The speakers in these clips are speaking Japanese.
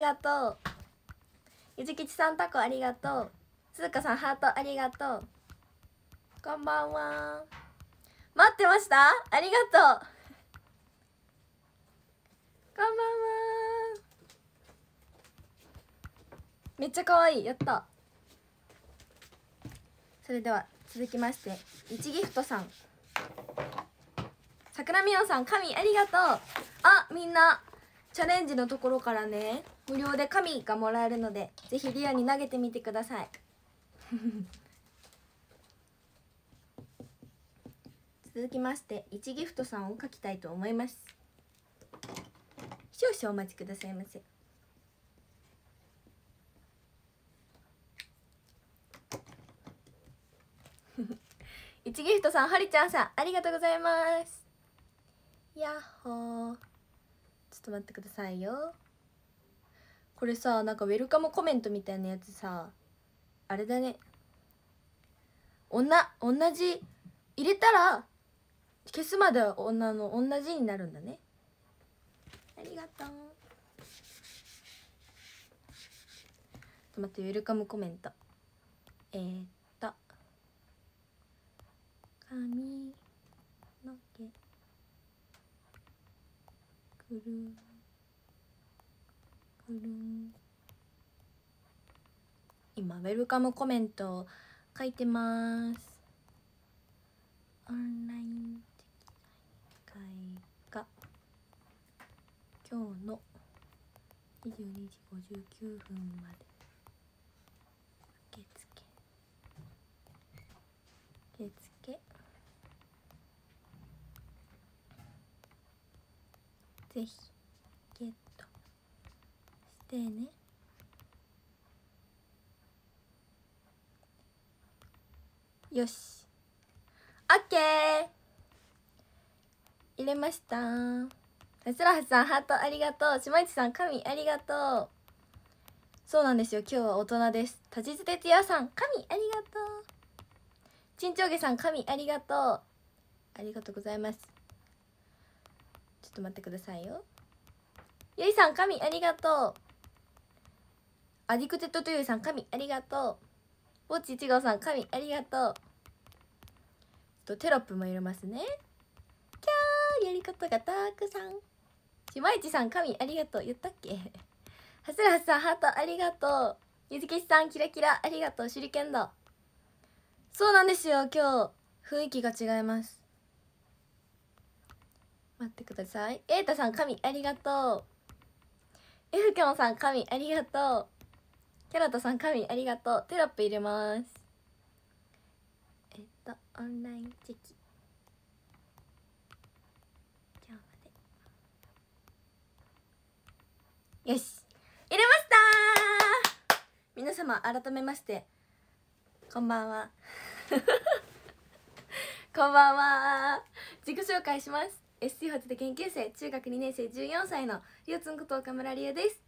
ありがとうゆずきちさんタコありがとう鈴鹿さんハートありがとうこんばんは待ってましたありがとうこんばんはめっちゃ可愛いやったそれでは続きまして一ギフトさん桜美桜さん神ありがとうあみんなチャレンジのところからね無料で紙がもらえるのでぜひリアに投げてみてください 続きまして1ギフトさんを書きたいと思います少々お待ちくださいませ 一ギフトさんはりちゃんさんありがとうございますやっほーちょっと待ってくださいよこれさなんかウェルカムコメントみたいなやつさあれだね女同じ入れたら消すまでは女の同じになるんだねありがとうと待ってウェルカムコメントえー、っと髪の毛くる今ウェルカムコメント書いてますオンライン的会が今日の22時59分まで受付受付ぜひでねよしオッケー入れましたはつらはさんハートありがとう島市さん神ありがとうそうなんですよ今日は大人です立ちつてつやさん神ありがとうちんちょうげさん神ありがとうありがとうございますちょっと待ってくださいよゆいさん神ありがとうアディクテッドトゥユーさん、神、ありがとう。ぼっちいちごさん、神、ありがとう。と、テロップも入れますね。キャーやり方がたくさん。ちまいちさん、神、ありがとう。言ったっけはすらはさん、ハート、ありがとう。ゆずけしさん、キラキラ、ありがとう。手裏剣だ。そうなんですよ、今日。雰囲気が違います。待ってください。えーたさん、神、ありがとう。えふきょんさん、神、ありがとう。キャラトさん神ありがとうテロップ入れますえっとオンラインチェキよし入れました皆様改めましてこんばんは こんばんは自己紹介します s ホテで研究生中学2年生14歳のりうつんこと岡村理恵です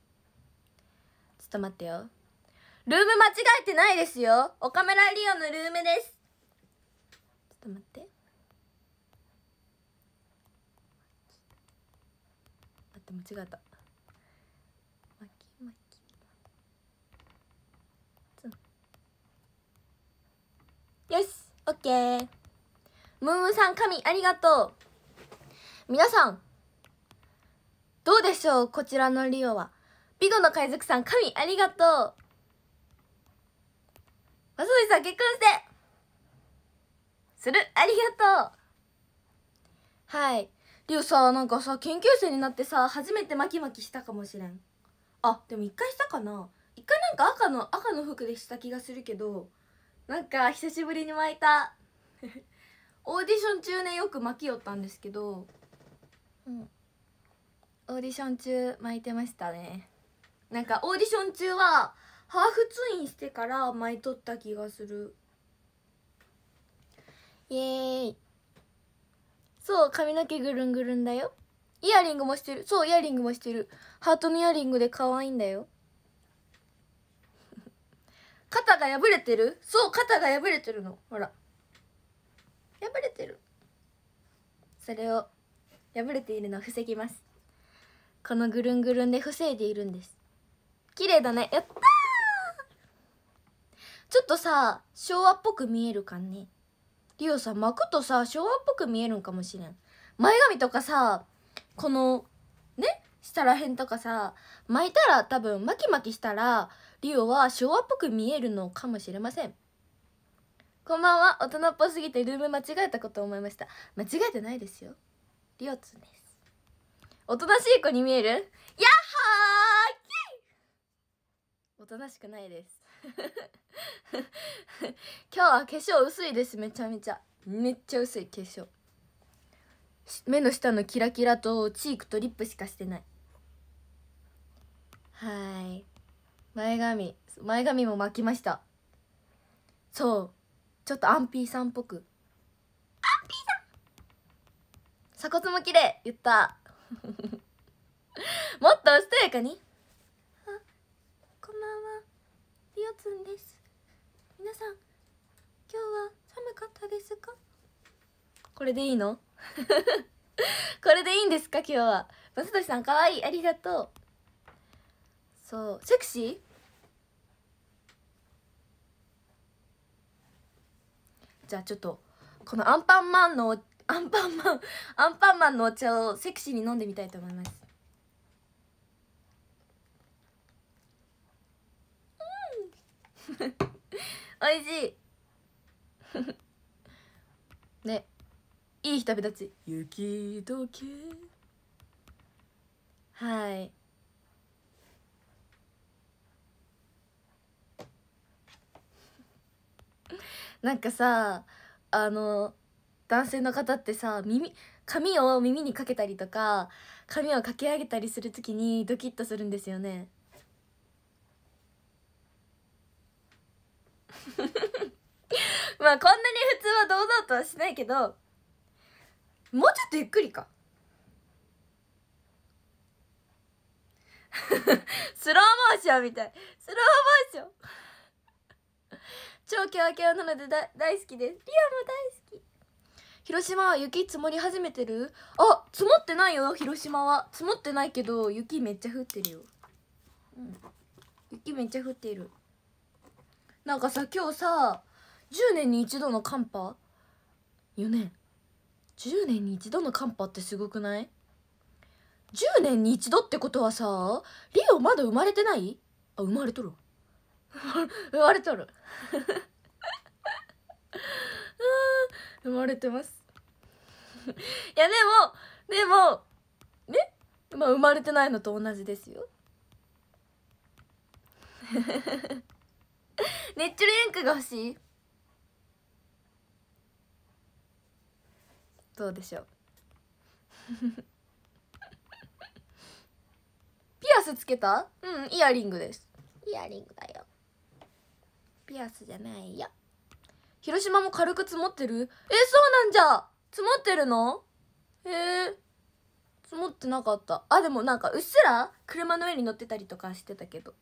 っと待ってよ。ルーム間違えてないですよ。オカメラリオのルームです。ちょっと待って。待って、間違えた。よし、オッケー。ムームさん、神、ありがとう。皆さん、どうでしょうこちらのリオは。ビゴの海賊さん、神ありがとう。マスミさん、結婚してするありがとうはいりゅうさなんかさ研究生になってさ初めてまきまきしたかもしれんあでも一回したかな一回なんか赤の赤の服でした気がするけどなんか久しぶりに巻いた オーディション中ねよく巻きよったんですけどうんオーディション中巻いてましたねなんかオーディション中はハーフツインしてから舞い取った気がするイエーイそう髪の毛ぐるんぐるんだよイヤリングもしてるそうイヤリングもしてるハートのイヤリングで可愛いんだよ 肩が破れてるそう肩が破れてるのほら破れてるそれを破れているのを防ぎますこのぐるんぐるんで防いでいるんです綺麗だねやったちょっとさ昭和っぽく見えるかねリオさ巻くとさ昭和っぽく見えるんかもしれん前髪とかさこのね下らへんとかさ巻いたら多分巻き巻きしたらリオは昭和っぽく見えるのかもしれませんこんばんは大人っぽすぎてルーム間違えたこと思いました間違えてないですよリオツですおとなしい子に見えるやっはーいおとなしくないです 今日は化粧薄いですめちゃめちゃめっちゃ薄い化粧目の下のキラキラとチークとリップしかしてないはい前髪前髪も巻きましたそうちょっとアンピーさんっぽくアンピーさん鎖骨も綺麗言った もっとおしとやかにんはりおつんです皆さん今日は寒かったですかこれでいいの これでいいんですか今日は松俊さんかわいいありがとうそうセクシーじゃあちょっとこのアンパンマンのアンパンマンアンパンマンのお茶をセクシーに飲んでみたいと思いますお いしい ねいい日旅立ち雪解けはい なんかさあの男性の方ってさ耳髪を耳にかけたりとか髪をかき上げたりする時にドキッとするんですよね まあこんなに普通は堂々とはしないけどもうちょっとゆっくりか スローモーションみたいスローモーション超キワキワなので大好きですリアも大好き広島は雪積もり始めてるあ積もってないよ広島は積もってないけど雪めっちゃ降ってるよ、うん、雪めっちゃ降っているなんかさ今日さ10年に一度の寒波よね10年に一度の寒波ってすごくない ?10 年に一度ってことはさリオまだ生まれてないあ生まれとる 生まれとる 生まれてます いやでもでもねまあ生まれてないのと同じですよネッチンクが欲しいどうでしょう ピアスつけたうんイヤリングですイヤリングだよピアスじゃないよ広島も軽く積もってるえそうなんじゃ積もってるのへえ積もってなかったあでもなんかうっすら車の上に乗ってたりとかしてたけど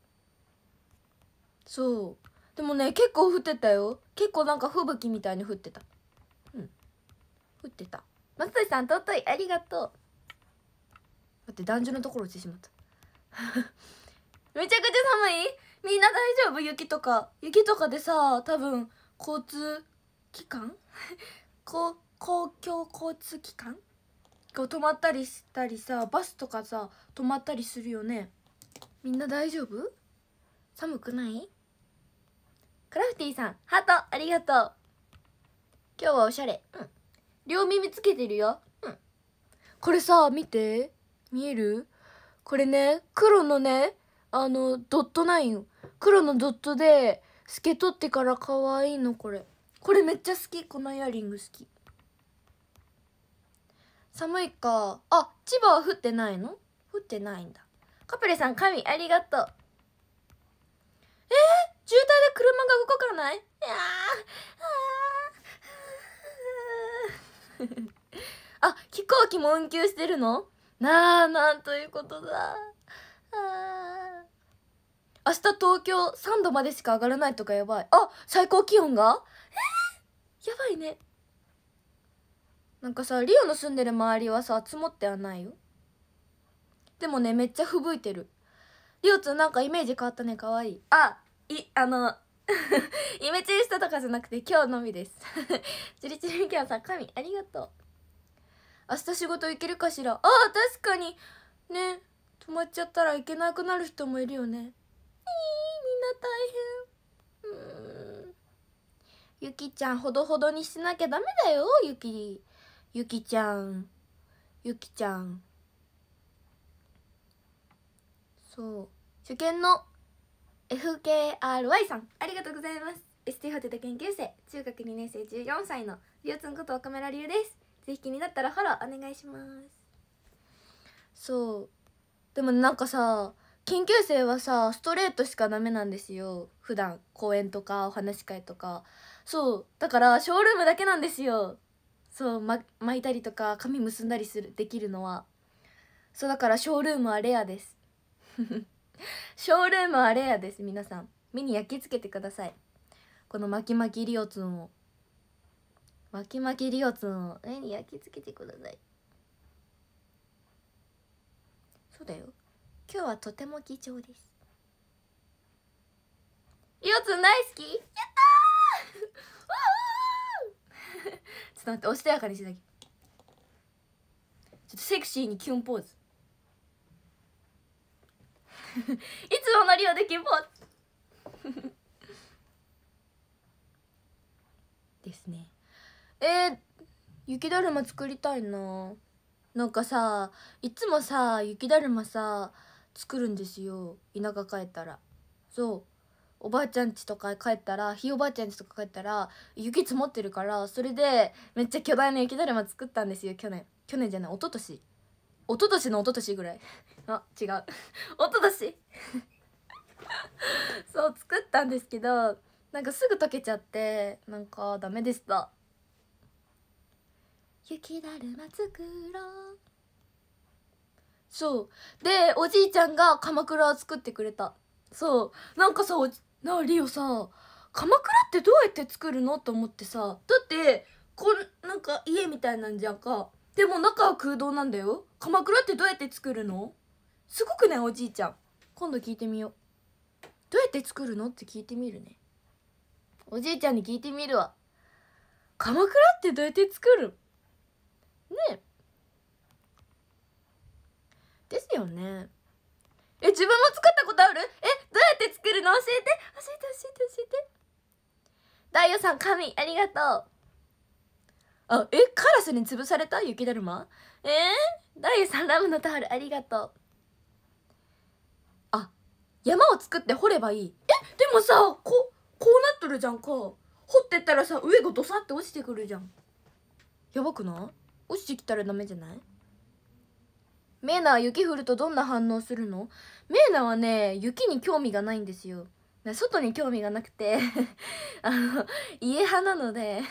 そうでもね結構降ってたよ結構なんか吹雪みたいに降ってたうん降ってた松戸さん尊いありがとう待って男女のところ落ちてしまった めちゃくちゃ寒いみんな大丈夫雪とか雪とかでさ多分交通機関 公共交通機関が止まったりしたりさバスとかさ止まったりするよねみんな大丈夫寒くないクラフティさん、ハート、ありがとう。今日はおしゃれ。うん。両耳つけてるよ。うん。これさ、見て。見えるこれね、黒のね、あの、ドットナイン黒のドットで、透け取ってから可愛いの、これ。これめっちゃ好き。このイヤリング好き。寒いか。あ、千葉は降ってないの降ってないんだ。カプレさん、神、ありがとう。えー渋滞で車が動かないいやああ飛行機も運休してるのなあなんということだあ明日東京3度までしか上がらないとかやばいあ最高気温がえー、やばいねなんかさリオの住んでる周りはさ積もってはないよでもねめっちゃ吹雪いてるリオつんなんかイメージ変わったねかわいいあいあの イメチェンしたとかじゃなくて今日のみです チリチリみきゃんさん神ありがとう明日仕事行けるかしらああ確かにね止まっちゃったらいけなくなる人もいるよねみんな大変うんゆきちゃんほどほどにしなきゃダメだよゆきゆきちゃんゆきちゃんそう受験の FKRY さんありがとうございます ST ホテト研究生中学2年生14歳のりゅうつんこと岡村りゅうですぜひ気になったらフォローお願いしますそうでもなんかさ研究生はさストレートしかダメなんですよ普段講演とかお話し会とかそうだからショールームだけなんですよそう、ま、巻いたりとか髪結んだりするできるのはそうだからショールームはレアですショールームはレアです皆さん目に焼き付けてくださいこの巻き巻きリオツンを巻き巻きリオツンを目に焼き付けてくださいそうだよ今日はとても貴重ですリオツン大好きやったー ちょっと待っておしとやかにしなきゃちょっとセクシーにキュンポーズ いつもの量できん望 ですねえー、雪だるま作りたいななんかさいつもさ雪だるまさ作るんですよ田舎帰ったらそうおばあちゃん家とか帰ったらひいおばあちゃん家とか帰ったら雪積もってるからそれでめっちゃ巨大な雪だるま作ったんですよ去年去年じゃない一昨年一昨年の一昨年ぐらいあ違う一昨年そう作ったんですけどなんかすぐ溶けちゃってなんかダメでした雪だるま作ろうそうでおじいちゃんが鎌倉を作ってくれたそうなんかさなリオさ鎌倉ってどうやって作るのと思ってさだってこんなんか家みたいなんじゃんかでも中は空洞なんだよ鎌倉ってどうやって作るのすごくねおじいちゃん今度聞いてみようどうやって作るのって聞いてみるねおじいちゃんに聞いてみるわ鎌倉ってどうやって作るねですよねえ自分も作ったことあるえどうやって作るの教えて教えて教えて教えて大悟さん神ありがとうあえカラスに潰された雪だるまえー、第3ラムのタオルありがとうあ山を作って掘ればいいえでもさここうなっとるじゃんか掘ってったらさ上がドサって落ちてくるじゃんやばくない落ちてきたらダメじゃないメーナは雪降るとどんな反応するのメーナはね雪に興味がないんですよ外に興味がなくて あの家派なので メ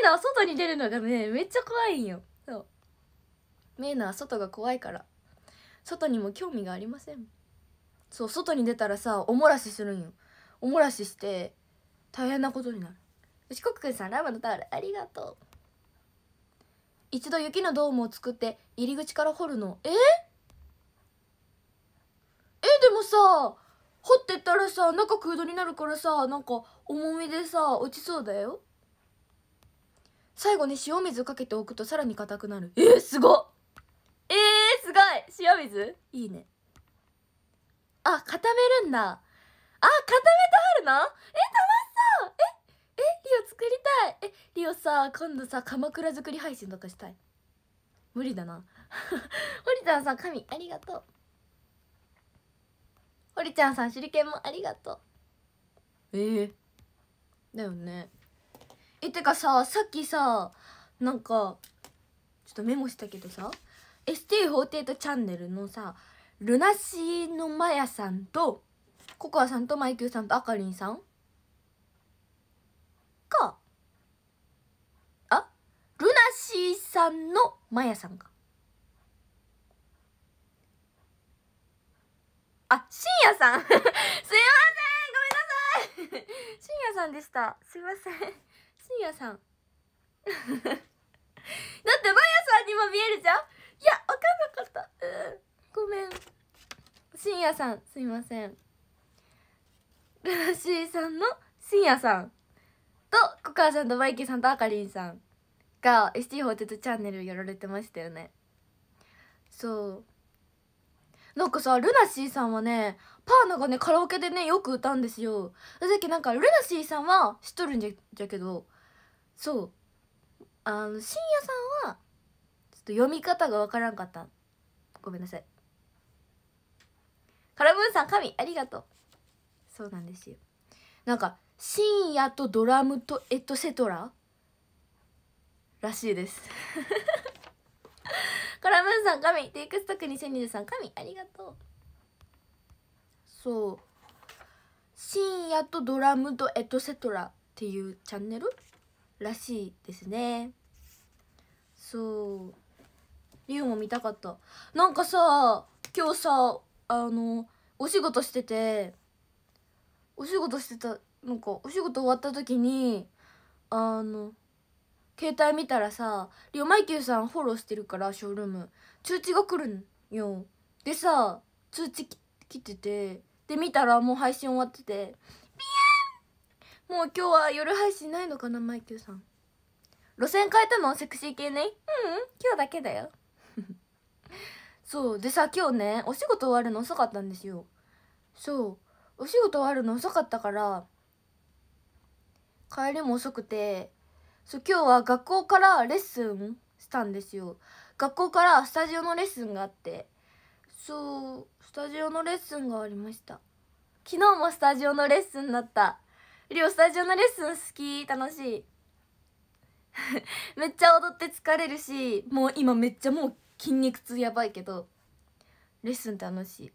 イナは外に出るのがねめっちゃ怖いんよそうメイナは外が怖いから外にも興味がありませんそう外に出たらさおもらしするんよおもらしして大変なことになる四国くんさんラムのタオルありがとう一度雪のドームを作って入り口から掘るのええでもさ掘ってったらさ中空洞になるからさなんか重みでさ落ちそうだよ最後に塩水かけておくとさらに硬くなるえー、すごっえー、すごい塩水いいねあ固めるんだあ固めてあるのえ楽しそうええリオ作りたいえリオさ今度さ鎌倉作り配信とかしたい無理だな堀田 さん神ありがとうおりちゃんさん手裏剣もありがとうええー、だよねえてかささっきさなんかちょっとメモしたけどさ ST48 チャンネルのさルナシーのマヤさんとココアさんとマイキューさんとあかりんさんかあルナシーさんのマヤさんかあ、深夜さん すいませんごめんなさい深夜さんでした。すいません。深夜さん。だってマヤさんにも見えるじゃんいや、わかんなかった。ごめん。深夜さん、すいません。ルーシーさんの深夜さんと、コカさんとバイキーさんとあかりんさんが ST ホテルチャンネルやられてましたよね。そう。なんかさルナシーさんはねパーナがねカラオケでねよく歌うんですよだけなんかルナシーさんは知っとるんじゃじゃけどそうあの深夜さんはちょっと読み方がわからんかったごめんなさいカラムーンさん神ありがとうそうなんですよなんか深夜とドラムとエトセトラらしいですコ ラムーンさん神テイクストック2023神ありがとうそう深夜とドラムとエトセトラっていうチャンネルらしいですねそうリュウも見たかったなんかさ今日さあのお仕事しててお仕事してたなんかお仕事終わった時にあの携帯見たらさリオマイケルさんフォローしてるからショールーム通知が来るんよでさ通知来ててで見たらもう配信終わっててピヤンもう今日は夜配信ないのかなマイケルさん路線変えたのセクシー系ねううん今日だけだよ そうでさ今日ねお仕事終わるの遅かったんですよそうお仕事終わるの遅かったから帰りも遅くてそう今日は学校からレッスンしたんですよ学校からスタジオのレッスンがあってそうスタジオのレッスンがありました昨日もスタジオのレッスンだったりょうスタジオのレッスン好き楽しい めっちゃ踊って疲れるしもう今めっちゃもう筋肉痛やばいけどレッスン楽しい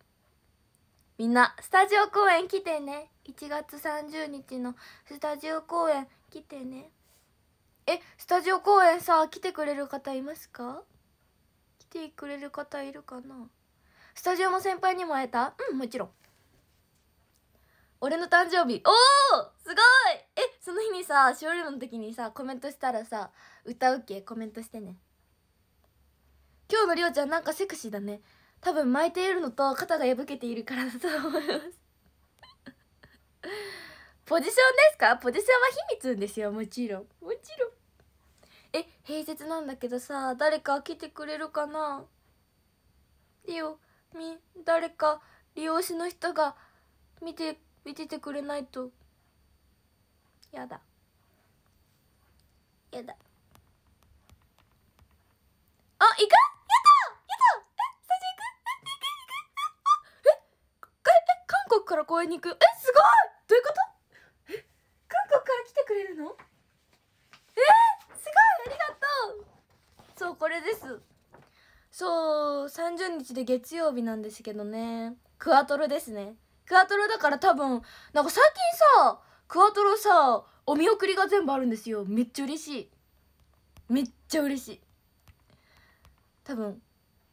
みんなスタジオ公演来てね1月30日のスタジオ公演来てねえスタジオ公演さ来てくれる方いますか来てくれる方いるかなスタジオの先輩にも会えたうんもちろん俺の誕生日おおすごいえその日にさショールームの時にさコメントしたらさ歌うけコメントしてね今日のりょうちゃんなんかセクシーだね多分巻いているのと肩が破けているからだと思いますポジションですかポジションは秘密ですよもちろんもちろんえ平日なんだけどさ誰か来てくれるかなリオみ誰か利用しの人が見て見ててくれないとやだやだあ行く韓国から公園に行くえすごいどういうことえ韓国から来てくれるのえーごいありがとうそうこれですそう30日で月曜日なんですけどねクアトロですねクアトロだから多分なんか最近さクアトロさお見送りが全部あるんですよめっちゃ嬉しいめっちゃ嬉しい多分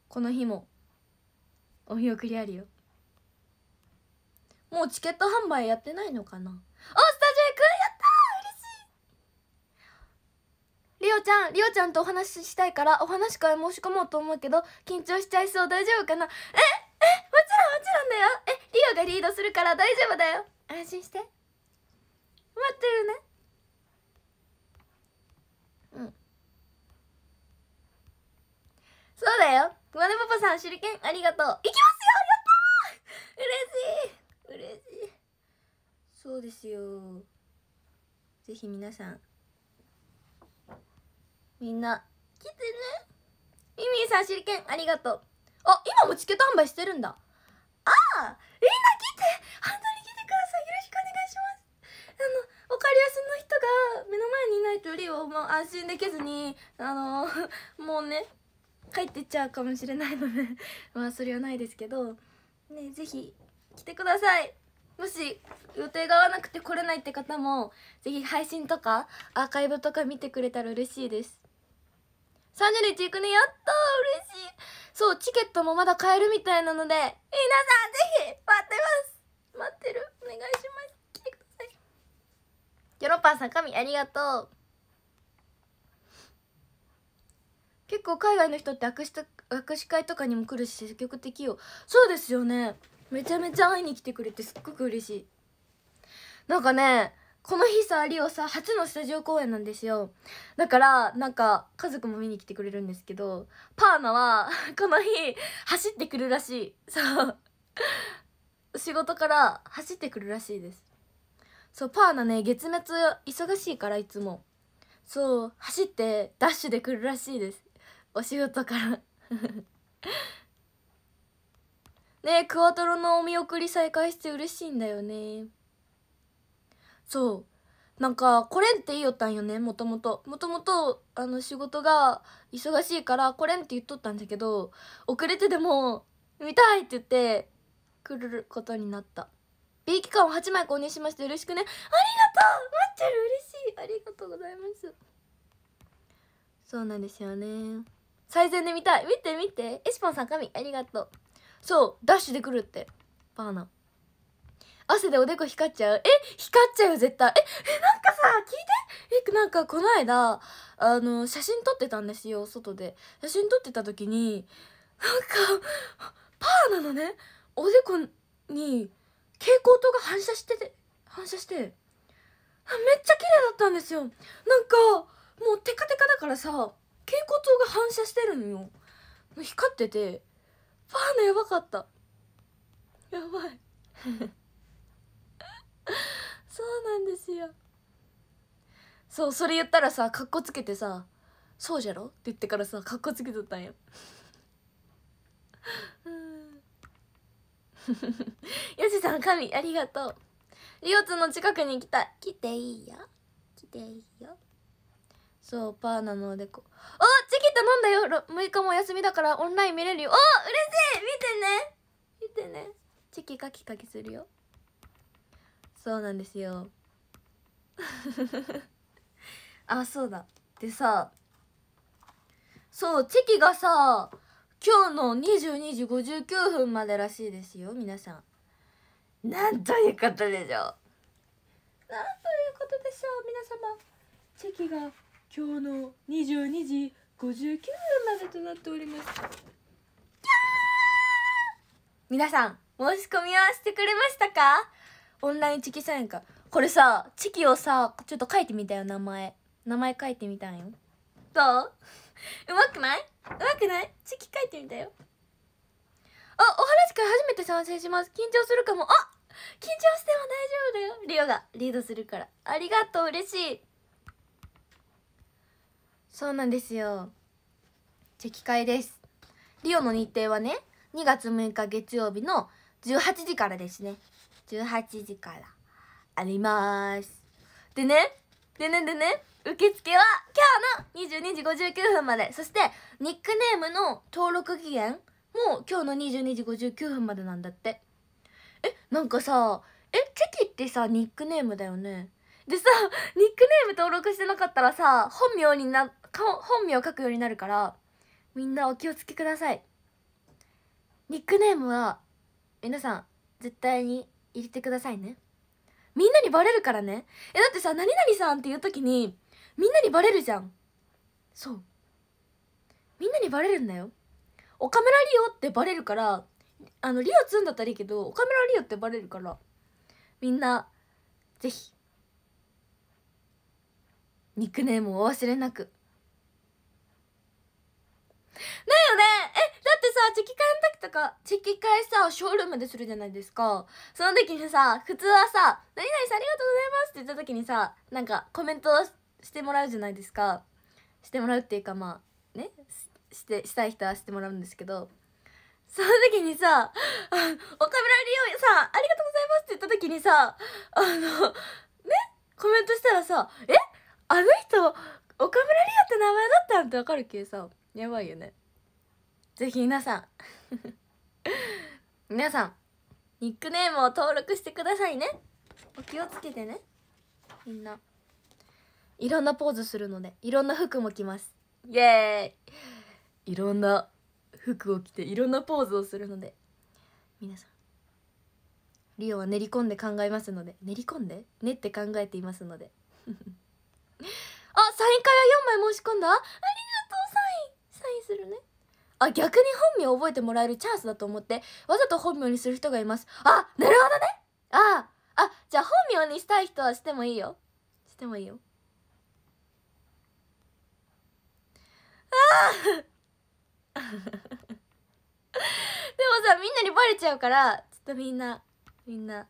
この日もお見送りあるよもうチケット販売やってないのかなあリオちゃんリオちゃんとお話ししたいからお話会申し込もうと思うけど緊張しちゃいそう大丈夫かなええもちろんもちろんだよえリオがリードするから大丈夫だよ安心して待ってるねうんそうだよマネパパさん手裏剣ありがとういきますよやったー嬉しい嬉しいそうですよぜひ皆さんみんな来てねミミィさん手裏剣ありがとうあ今もチケット販売してるんだああみんな来て本当に来てくださいよろしくお願いしますあのオカリ合わせの人が目の前にいないとリオも安心できずにあのもうね帰ってっちゃうかもしれないので まあそれはないですけどねぜひ来てくださいもし予定が合わなくて来れないって方もぜひ配信とかアーカイブとか見てくれたら嬉しいです30日行くねやっとう嬉しいそうチケットもまだ買えるみたいなので皆さんぜひ待ってます待ってるお願いします来てくださいヨロパさん神ありがとう結構海外の人って握手握手会とかにも来るし積極的よそうですよねめちゃめちゃ会いに来てくれてすっごく嬉しいなんかねこの日さリオさ初のスタジオ公演なんですよだからなんか家族も見に来てくれるんですけどパーナは この日走ってくるらしいそう仕事から走ってくるらしいですそうパーナね月末忙しいからいつもそう走ってダッシュで来るらしいですお仕事から ねクワトロのお見送り再開して嬉しいんだよねそうなんかこれんって言いよったんよねもともともともとあの仕事が忙しいからこれんって言っとったんだけど遅れてでも見たいって言ってくることになった B 期間を8枚購入しましてよろしくねありがとう待ってる嬉しいありがとうございますそうなんですよね最善で見たい見て見てエシポンさん神ありがとうそうダッシュで来るってバーナー汗でおでこ光っちゃうえ光っちゃう絶対ええなんかさ聞いてえなんかこの間あの写真撮ってたんですよ外で写真撮ってた時になんかパーなのねおでこに蛍光灯が反射してて反射してめっちゃ綺麗だったんですよなんかもうテカテカだからさ蛍光灯が反射してるのよ光っててパーのやばかったやばい そうなんですよそうそれ言ったらさかっこつけてさ「そうじゃろ?」って言ってからさかっこつけとったんよよしさん神ありがとうリオツの近くに来た来ていいよ来ていいよそうパーなのでこあチキ頼飲んだよ6日も休みだからオンライン見れるよお嬉しい見てね見てねチキカキカキするよそうなんですよ あそうだでさそうチェキがさ今日の22時59分までらしいですよ皆さんなんということでしょうなんということでしょう皆様チェキが今日の22時59分までとなっております皆さん申し込みはしてくれましたかオンラインチキサインかこれさチキをさちょっと書いてみたよ名前名前書いてみたんよどううまくないうまくないチキ書いてみたよあお話会初めて参戦します緊張するかもあ緊張しても大丈夫だよリオがリードするからありがとう嬉しいそうなんですよチェキ会ですリオの日程はね2月6日月曜日の18時からですね18時からありますでねでねでね受付は今日の22時59分までそしてニックネームの登録期限も今日の22時59分までなんだってえなんかさえチェキってさニックネームだよねでさニックネーム登録してなかったらさ本名にな本名を書くようになるからみんなお気をつけくださいニックネームは皆さん絶対に入れてくださいねみんなにバレるからねえだってさ何々さんっていう時にみんなにバレるじゃんそうみんなにバレるんだよ岡村リオってバレるからあのリオんだったらいいけど岡村リオってバレるからみんなぜひニックネームをお忘れなくだよねえさ、チェキ換の時とか、チェキ換さ、ショールームでするじゃないですか。その時にさ、普通はさ、何々さんありがとうございますって言った時にさ、なんかコメントしてもらうじゃないですか。してもらうっていうかまあ、ね、して、したい人はしてもらうんですけど、その時にさ、岡村理央さん、ありがとうございますって言った時にさ、あの、ね、コメントしたらさ、えあの人、岡村理央って名前だったんってわかるけさ、やばいよね。ぜひ皆さん 皆さんニックネームを登録してくださいねお気をつけてねみんないろんなポーズするのでいろんな服も着ますイエーイいろんな服を着ていろんなポーズをするので皆さんリオは練り込んで考えますので練り込んで練って考えていますので あサイン会は4枚申し込んだありがとうサインサインするねあ逆に本名を覚えてもらえるチャンスだと思ってわざと本名にする人がいますあなるほどねああじゃあ本名にしたい人はしてもいいよしてもいいよああ でもさみんなにバレちゃうからちょっとみんなみんな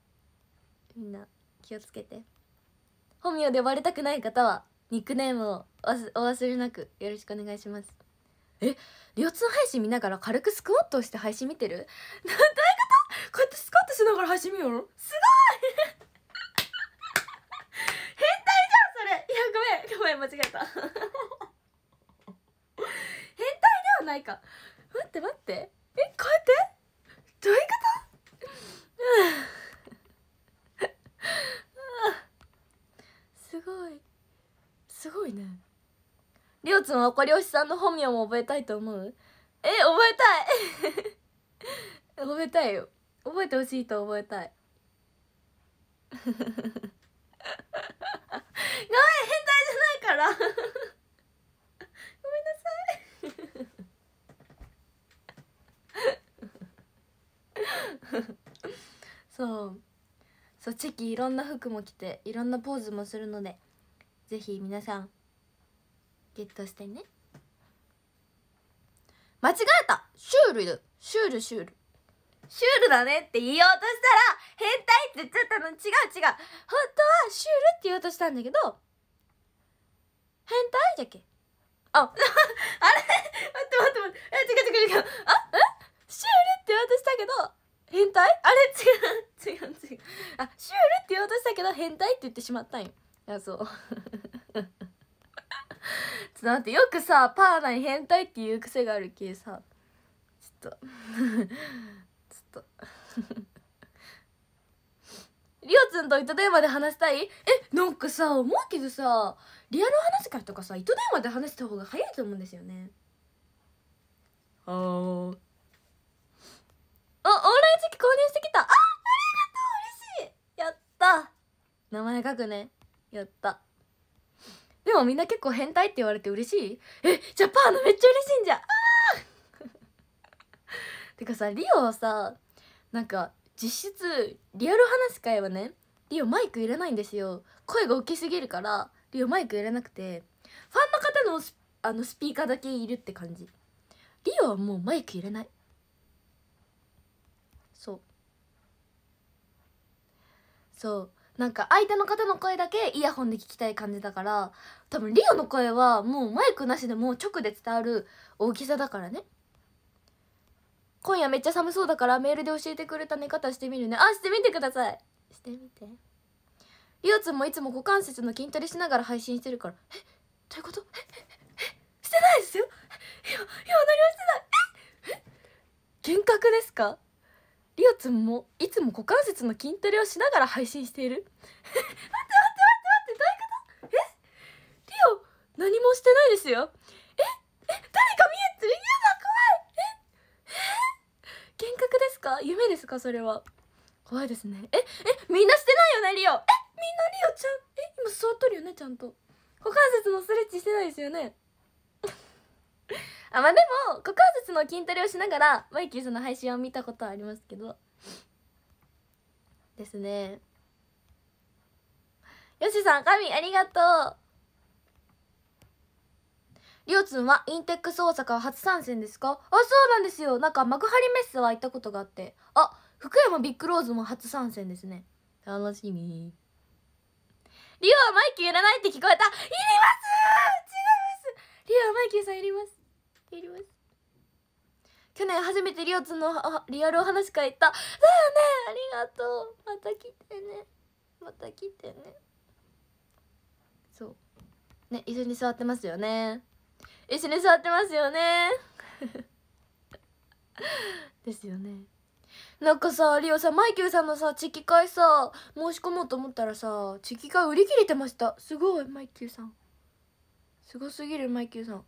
みんな気をつけて本名で呼ばれたくない方はニックネームをお忘れなくよろしくお願いしますえ両通配信見ながら軽くスクワットして配信見てるなん どういうことこうやってスクワットしながら配信見ようすごい 変態じゃんそれいやごめんごめん間違えた 変態ではないか待って待ってえこうやってどういうこと すごいすごいねりょうつの怒り推しさんの本名も覚えたいと思うえ覚えたい 覚えたいよ覚えてほしいと覚えたい ごめん変態じゃないからごめんなさい そうそうチェキいろんな服も着ていろんなポーズもするのでぜひ皆さんゲットしてね間違えたシュールシュールシュールシュールだねって言おうとしたら変態って言っちゃったの違う違う本当はシュールって言おうとしたんだけど変態じゃけあ あれ待って待って待ってえ違う違う違うあえシュールって言おうとしたけど変態あれ違う違う違うあシュールって言おうとしたけど変態って言ってしまったんよいやそう ちょっと待ってよくさパーナに変態って言う癖があるけさちょっと ちょっと りおつんと糸電話で話したいえなんかさ思うけどさリアル話すからとかさ糸電話で話した方が早いと思うんですよねああオンライン席購入してきたあありがとう嬉しいやった名前書くねやったでもみんな結構変態って言われて嬉しいえジャパンのめっちゃ嬉しいんじゃんあ てかさリオはさなんか実質リアル話会はねリオマイクいらないんですよ声が大きすぎるからリオマイクいらなくてファンの方のあのスピーカーだけいるって感じリオはもうマイクいらないそうそうなんか相手の方の声だけイヤホンで聞きたい感じだから多分リオの声はもうマイクなしでも直で伝わる大きさだからね今夜めっちゃ寒そうだからメールで教えてくれた寝方してみるねあしてみてくださいしてみてリオつんもいつも股関節の筋トレしながら配信してるからえどういうことえしてないですよいやいや何もしてないえ幻覚ですかリオつんもいつも股関節の筋トレをしながら配信している 待って待って待って待ってどういうことえリオ何もしてないですよええ誰か見えてるやだ怖いえ幻覚ですか夢ですかそれは怖いですねええみんなしてないよねリオえみんなリオちゃんえ今座っとるよねちゃんと股関節のストレッチしてないですよねあまあでも股関節の筋トレをしながらマイキーさんの配信を見たことはありますけどですねよしさん神ありがとうりょうつんはインテックス大阪初参戦ですかあそうなんですよなんか幕張メッセは行ったことがあってあ福山ビッグローズも初参戦ですね楽しみリオはマイキーいらないって聞こえたいります違いますリオはマイキーさんいりますやります去年初めてリオツのリアルお話会行っただよねありがとうまた来てねまた来てねそうね一緒に座ってますよね一緒に座ってますよね ですよねなんかさリオさんマイケルさんのさチェキ会さ申し込もうと思ったらさチェキ会売り切れてましたすごいマイケルさんすごすぎるマイケルさん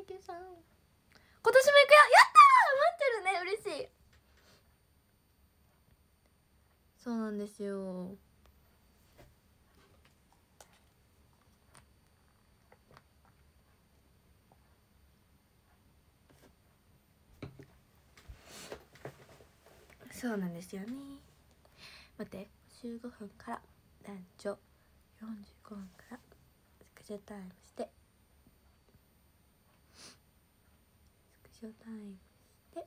なきさん今年も行くよやったー待ってるね嬉しいそうなんですよそうなんですよね待って週5分から団長45分からスクショタイムョタイムして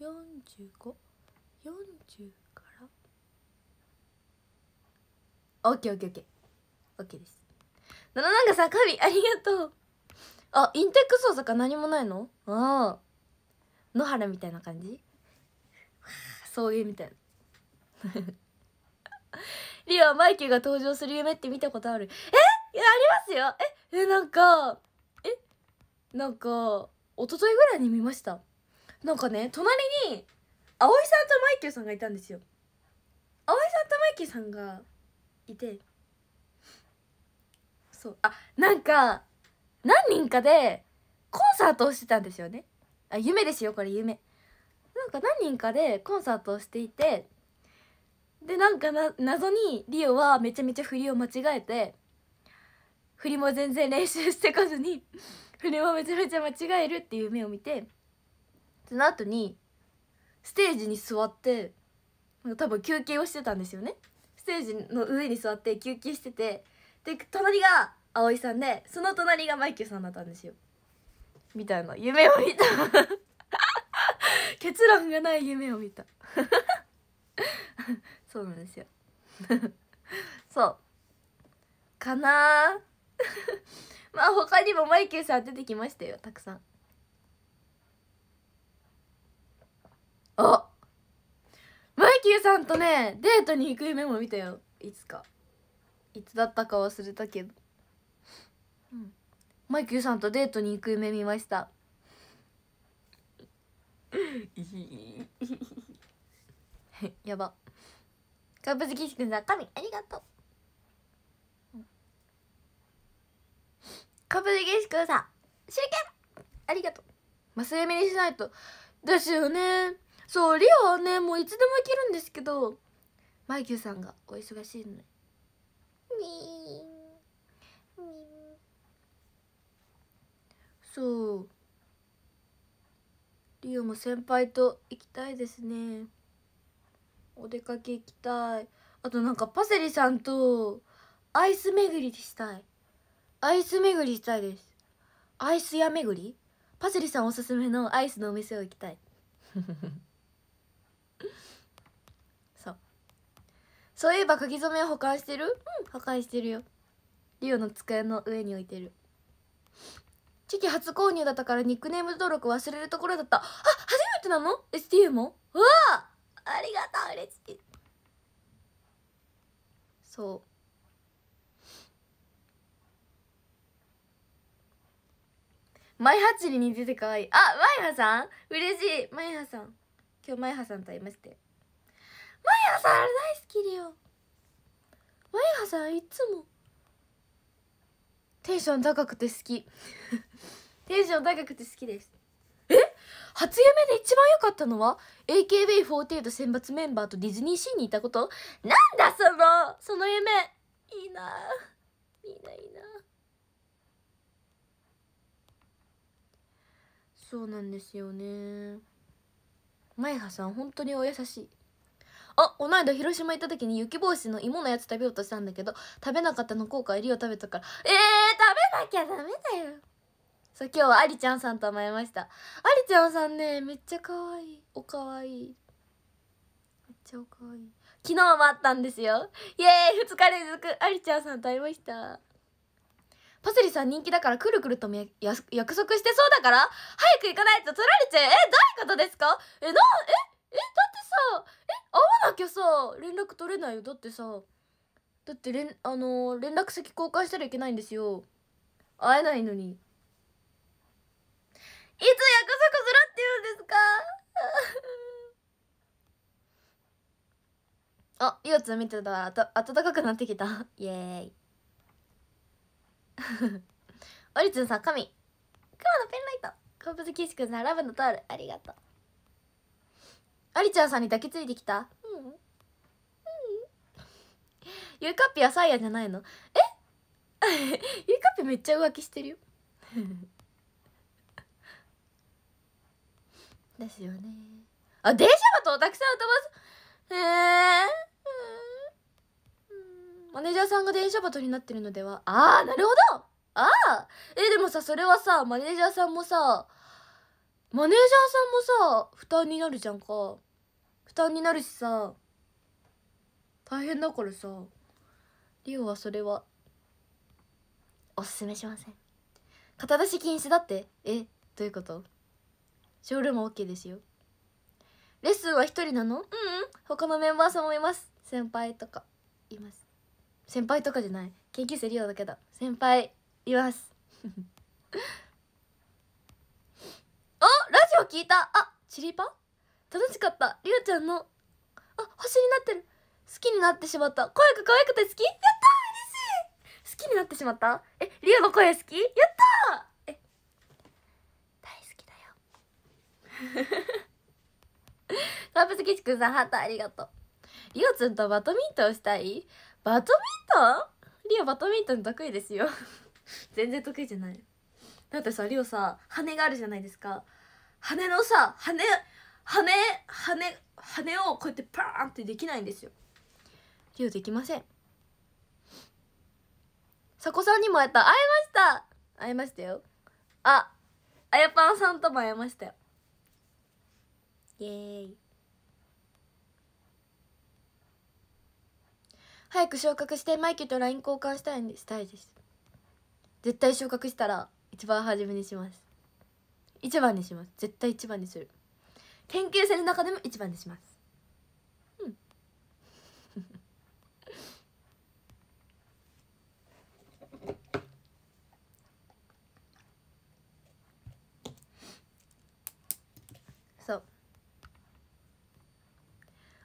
4540から OKOKOKOK ですなななんかさカビありがとうあインテックス大阪何もないのああ野原みたいな感じいうみたいなリオはマイケルが登場する夢って見たことあるえいやありますよええなんかなんか一昨日ぐらいに見ましたなんかね隣に葵さんとマイケルさんがいたんですよ葵さんとマイケルさんがいてそうあなんか何人かでコンサートをしてたんですよねあ夢ですよこれ夢なんか何人かでコンサートをしていてでなんかな謎にリオはめちゃめちゃ振りを間違えて振りも全然練習してこずにこれをめちゃめちゃ間違えるっていう夢を見てその後にステージに座って多分休憩をしてたんですよねステージの上に座って休憩しててで隣が葵さんでその隣がマイケルさんだったんですよみたいな夢を見た 結論がない夢を見た そうなんですよ そうかなまあ他にもマイケルさん出てきましたよたくさんあマイケルさんとねデートに行く夢も見たよいつかいつだったか忘れたけど、うん、マイケルさんとデートに行く夢見ました やばかぶずきしくんさん神ありがとうかぶりゲクさんありがとう忘れ目にしないとですよねそうリオはねもういつでも行けるんですけどマイキューさんがお忙しいのにそうリオも先輩と行きたいですねお出かけ行きたいあとなんかパセリさんとアイス巡りしたいアイス巡りしたいですアイス屋巡りパセリさんおすすめのアイスのお店を行きたい そうそういえば書き初めは保管してるうん保管してるよリオの机の上に置いてるチキ初購入だったからニックネーム登録忘れるところだったあ初めてなの ?STU もうわあありがとう嬉しいそうマイハチに似てて可愛いあマイハさん嬉しいマイハさん今日マイハさんと会いましてマイハさん大好きだよマイハさんいつもテンション高くて好き テンション高くて好きですえ初夢で一番良かったのは AKB48 選抜メンバーとディズニーシーにいたことなんだそのその夢いいないいないいなそうなんですよね前葉さん本当にお優しいあこの間広島行った時に雪帽子の芋のやつ食べようとしたんだけど食べなかったの後悔襟を食べたからえー、食べなきゃダメだよそう今日はありちゃんさんと会いましたありちゃんさんねめっちゃ可愛いお可愛いめっちゃお可愛い昨日もあったんですよイエーイ2日連続ありちゃんさんと会いましたパセリさん人気だからくるくるとめ約束してそうだから早く行かないと取られちゃうえどういうことですかえなええだってさえ会わなきゃさ連絡取れないよだってさだってれんあのー、連絡先交換したらいけないんですよ会えないのにいつ約束するって言うんですか あ、ゆうつ見てたらあた暖かくなってきた。イエーイ。オリツンさん神クマのペンライトコンプズキシ君さんラブのタオルありがとうありちゃんさんに抱きついてきたうんうんゆうかっぴはサイヤじゃないのえゆうかっぴめっちゃ浮気してるよ ですよねあ電車バとたくさん飛ばすへえマネージャーさんが電車バトになってるのではああなるほどああえでもさそれはさマネージャーさんもさマネージャーさんもさ負担になるじゃんか負担になるしさ大変だからさリオはそれはおすすめしません肩出し禁止だってえどういうことショールーム OK ですよレッスンは一人なのうん、うん、他のメンバーさんもいます先輩とかいます先輩とかじゃない研究生リオだけど先輩います あラジオ聞いたあチリパ楽しかったリオちゃんのあ星になってる好きになってしまった声が可愛くて好きやった嬉しい好きになってしまったえリオの声好きやったえ大好きだよサープスキチくさんハートありがとうリオちんとバドミントンしたいバドミントンリオバドミントン得意ですよ 全然得意じゃないだってさリオさ羽があるじゃないですか羽のさ羽羽羽羽をこうやってパーンってできないんですよリオできませんさこさんにも会えた会えました会えましたよああやぱんさんとも会えましたよイエーイ早く昇格してマイケルと LINE 交換したいんでしたいです絶対昇格したら一番初めにします一番にします絶対一番にする研究生の中でも一番にします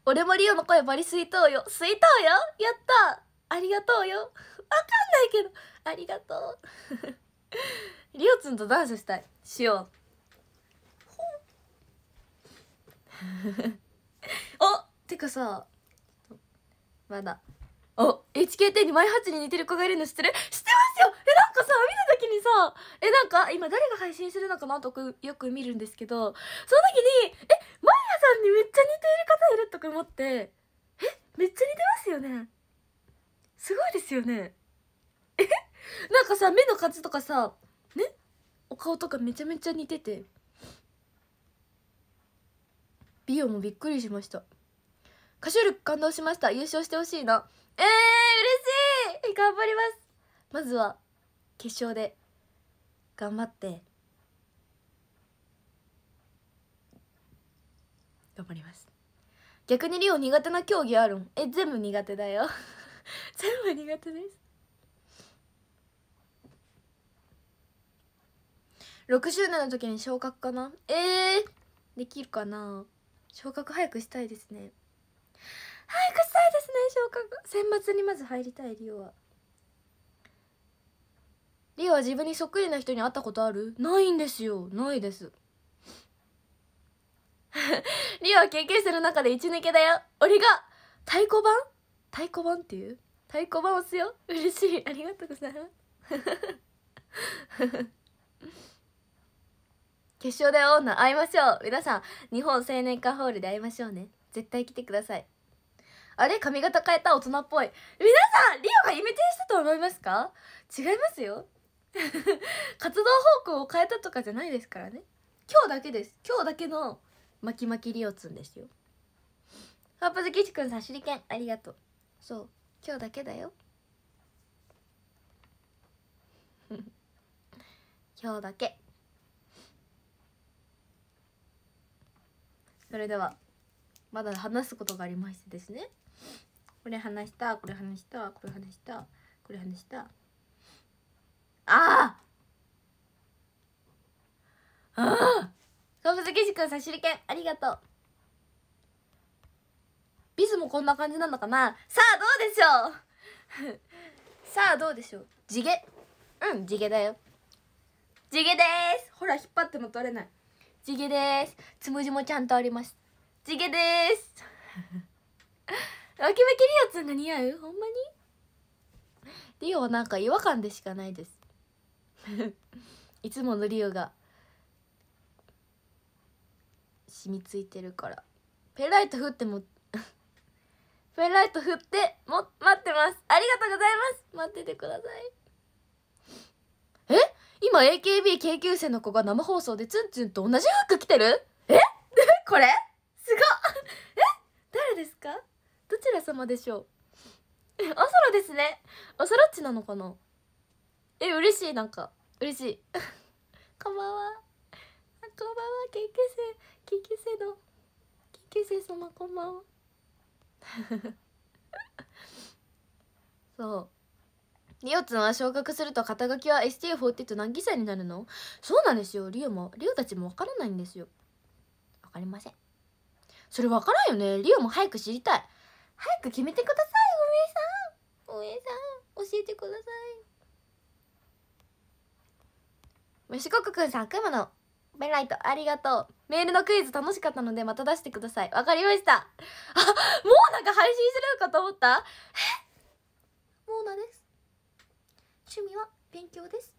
俺もリオの声バリ吸いとうよ吸いとうよやったありがとうよわかんないけどありがとう リオツンとダンスしたいしよう おてかさまだお HKT にマイハチに似てる子がいるの知ってるますよえなんかさ見た時にさえなんか今誰が配信するのかなとよく見るんですけどその時にえマリアさんにめっちゃ似ている方いるとか思ってえめっちゃ似てますよねすごいですよねえなんかさ目の感じとかさねお顔とかめちゃめちゃ似ててビオもびっくりしました歌唱力感動しました優勝してほしいなえー、嬉しい頑張りますまずは決勝で頑張って頑張ります逆にリオ苦手な競技あるんえ全部苦手だよ 全部苦手です6周年の時に昇格かなえー、できるかな昇格早くしたいですね早くしたいですね昇格選抜にまず入りたいリオはリオは自分にそっくりな人に会ったことあるないんですよないです リオは経験する中で一抜けだよ俺が太鼓判太鼓判っていう太鼓判押すよ嬉しいありがとうございます 決勝で会おうな会いましょう皆さん日本青年館ホールで会いましょうね絶対来てくださいあれ髪型変えた大人っぽい皆さんリオがイメチェンしたと思いますか違いますよ 活動方向を変えたとかじゃないですからね今日だけです今日だけの巻き巻きりおツンですよハーパズキチ君さ手裏剣ありがとうそう今日だけだよ 今日だけそれではまだ話すことがありましてですねこれ話したこれ話したこれ話したこれ話したああああ小難しくん差し入れありがとうビズもこんな感じなのかなさあどうでしょう さあどうでしょう地毛うん地毛だよ地毛ですほら引っ張っても取れない地毛ですつむじもちゃんとあります地毛です わきばきリオつんが似合うほんまにリオはなんか違和感でしかないです いつものリオが染みついてるからペンライト振っても ペンライト振っても待ってますありがとうございます待っててくださいえ今 AKB 研究生の子が生放送でツンツンと同じ服着てるえ これすごえ誰ですかどちら様でしょうおそろですねおそろっちなのかなえ嬉しいなんか嬉しい こんばんはこんばんは研究生研究生の研究生様こんばんは そうリオつんは昇格すると肩書きは ST48 何期生になるのそうなんですよリオもリオたちも分からないんですよ分かりませんそれ分からんよねリオも早く知りたい早く決めてくださいおめえさんおめえさん教えてください虫ココくんさん悪魔のペライトありがとうメールのクイズ楽しかったのでまた出してくださいわかりましたあもうなんか配信するのかと思ったえモーナです趣味は勉強です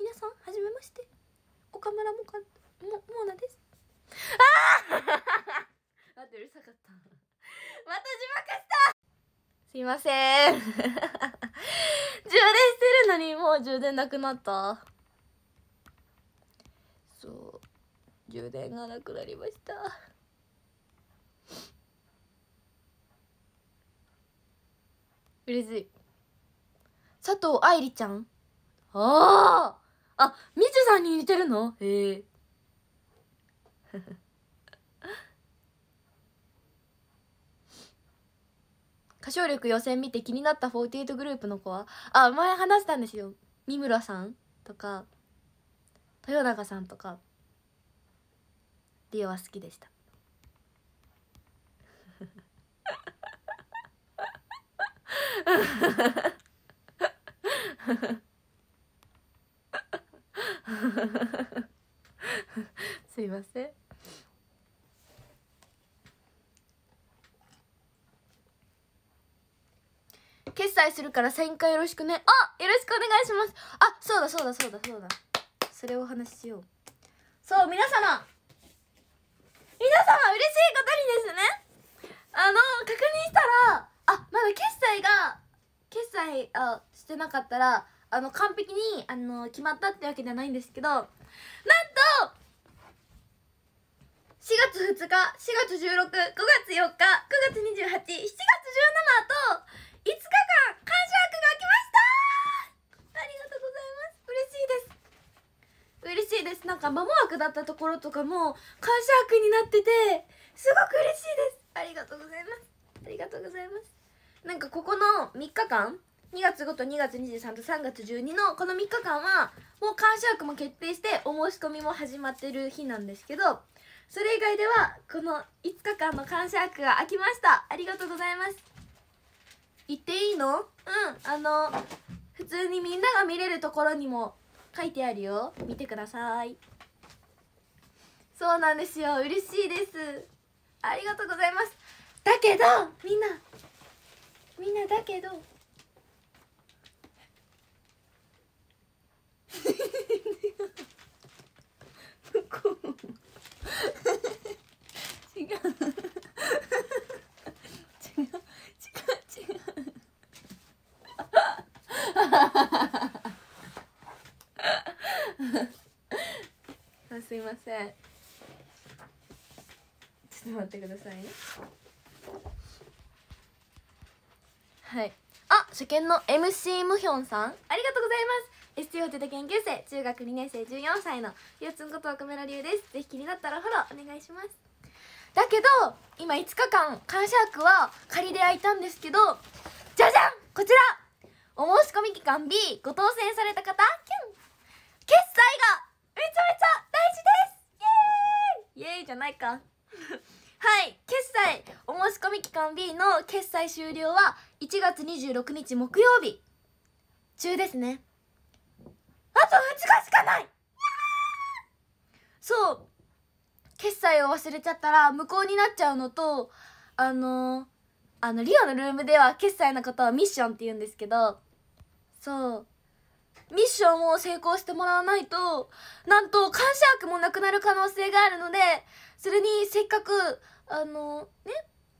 皆さんはじめまして岡村もかもモーナですああ 待ってうるさかったまた字幕したすいません充電してるのにもう充電なくなったそう充電がなくなりました嬉しい佐藤愛理ちゃんあああみずさんに似てるのへえ 歌唱力予選見て気になった48グループの子はあ前話したんですよ三村さんとか豊永さんとかリオは好きでしたすいません決済するからサイン会よろしくねあよろしくお願いしますあそうだそうだそうだそうだそれをお話ししようそう皆様皆様嬉しいことにですねあの確認したらあまだ決済が決済あしてなかったらあの完璧にあの決まったってわけじゃないんですけどなんと4月2日4月165月4日9月287月17と5日間嬉しいですなんかマモ枠だったところとかも感謝枠になっててすごく嬉しいですありがとうございますありがとうございますなんかここの3日間2月5と2月23と3月12のこの3日間はもう感謝枠も決定してお申し込みも始まってる日なんですけどそれ以外ではこの5日間の感謝枠が空きましたありがとうございます行っていいのうんあの普通にみんなが見れるところにも書いてあるよ見てくださいそうなんですよ嬉しいですありがとうございますだけどみんなみんなだけど違う違う違う違う あすいませんちょっと待ってくださいねはいあ初見の MC ムヒョンさんありがとうございます STO 出た研究生中学2年生14歳のゆうつんこと奥村龍ですぜひ気になったらフォローお願いしますだけど今5日間感謝枠は仮で開いたんですけどじゃじゃんこちらお申し込み期間 B ご当選された方キュン決済がめちゃめちゃ大事ですイエーイイエーイじゃないか はい決済お申し込み期間 B の決済終了は1月26日木曜日中ですねあと2日しかないそう決済を忘れちゃったら無効になっちゃうのとあのー、あのリオのルームでは決済のことをミッションって言うんですけどそうミッションを成功してもらわないと、なんと感謝悪もなくなる可能性があるので、それにせっかく、あの、ね、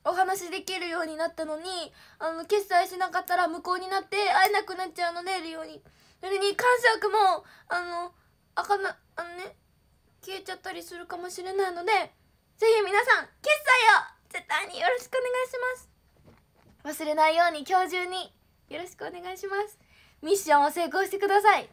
お話できるようになったのに、あの、決済しなかったら無効になって会えなくなっちゃうので、リオに。それに感謝悪も、あの、あかな、あのね、消えちゃったりするかもしれないので、ぜひ皆さん、決済を絶対によろしくお願いします忘れないように今日中によろしくお願いしますミッションを成功してください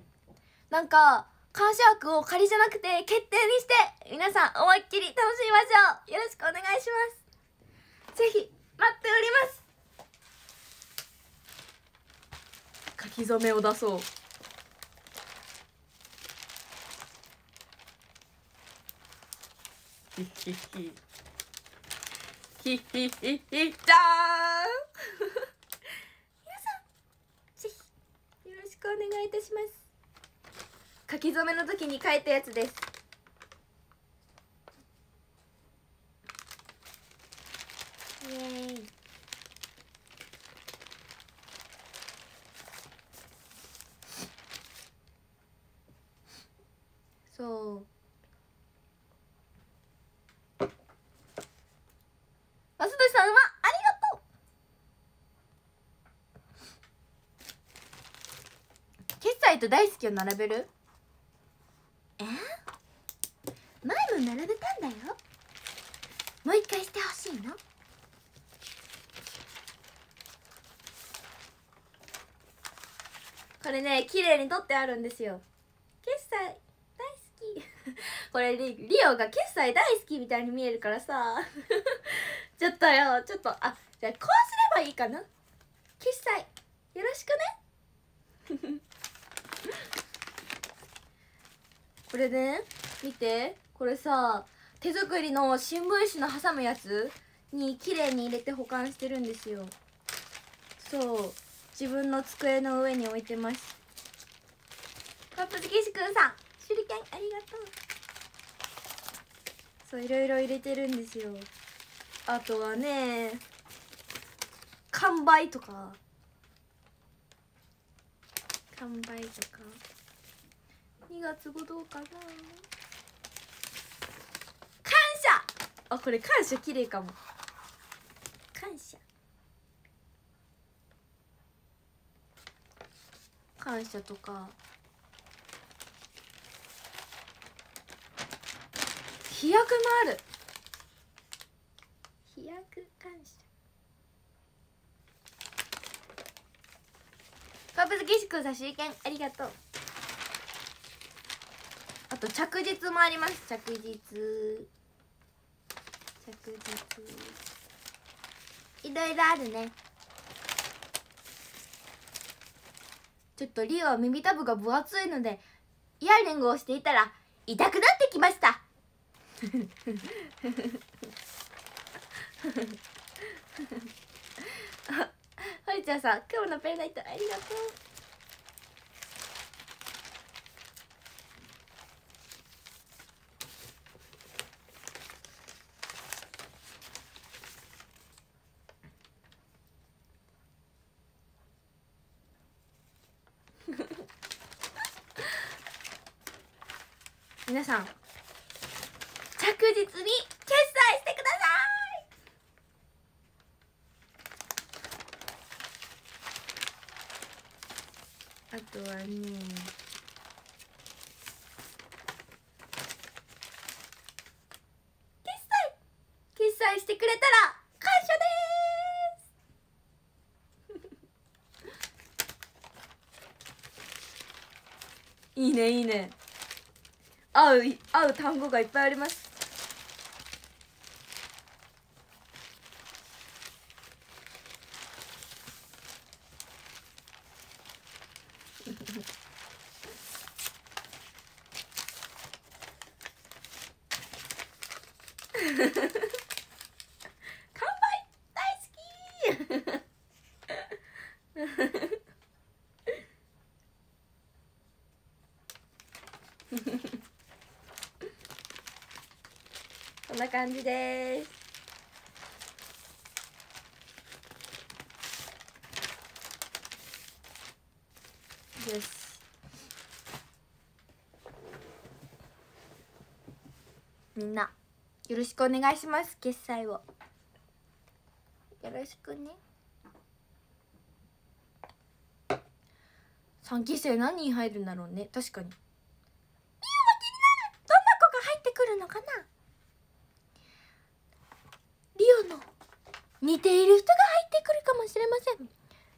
なんか感謝枠を仮じゃなくて決定にして皆さん思いっきり楽しみましょうよろしくお願いしますぜひ待っております書き初めを出そうッヒッヒッヒッじゃーんくお願いいたします書き初めの時に書いたやつですイエーイそうと大好きを並べるえ前も並べたんだよもう一回してほしいのこれね綺麗に取ってあるんですよ決済大好き これリリオが決済大好きみたいに見えるからさ ちょっとよちょっとあじゃあこうすればいいかな決済よろしくねこれね見てこれさ手作りの新聞紙の挟むやつに綺麗に入れて保管してるんですよそう自分の机の上に置いてますカップ付けしくんさん手裏剣ありがとうそういろいろ入れてるんですよあとはね完売とか完売とか二月後どうかな感謝あこれ感謝綺麗かも感謝感謝とか飛躍もある飛躍感謝カップ好きしく差し意見ありがとうと着実もあります着実着実いろいろあるねちょっとリオは耳たぶが分厚いのでイヤリングをしていたら痛くなってきましたはいちゃんさん今日のペンライトありがとう皆さん着実に決済してくださいあとはね決済してくれたら感謝です いいねいいね合う合う単語がいっぱいあります感じですよしみんなよろしくお願いします決済をよろしくね三期生何人入るんだろうね確かにどんな子が入ってくるのかな似ている人が入ってくるかもしれません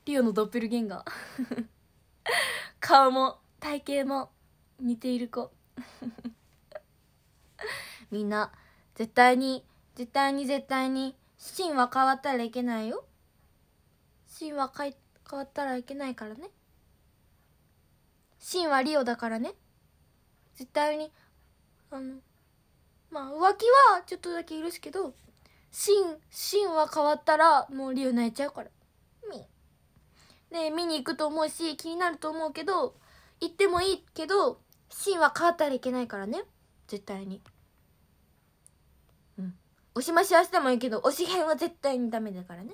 リオのドッペルゲンガー 顔も体型も似ている子 みんな絶対に絶対に絶対に芯は変わったらいけないよ芯は変わったらいけないからね芯はリオだからね絶対にあのまあ浮気はちょっとだけ許すけど芯ン、は変わったら、もうリオ泣いちゃうから。み。で、見に行くと思うし、気になると思うけど、行ってもいいけど、芯は変わったらいけないからね。絶対に。うん。おしましはしてもいいけど、おし編は絶対にダメだからね。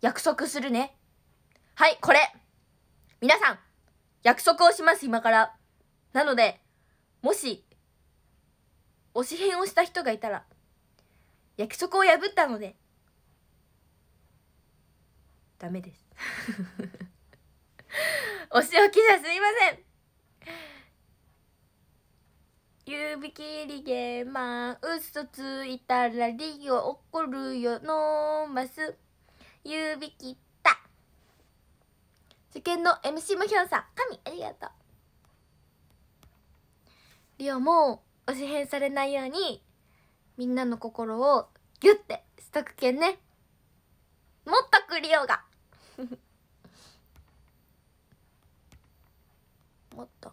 約束するね。はい、これ皆さん約束をします、今から。なので、もし、推し編をした人がいたら、約束を破ったのでダメです お仕置きじゃすいません指切りゲーマー嘘ついたらリオ怒るよノーマス指切った受験の MC もひょんさん神ありがとうリオも推し変されないようにみんなの心をギュッてしとくけんね もっとくりようがもっと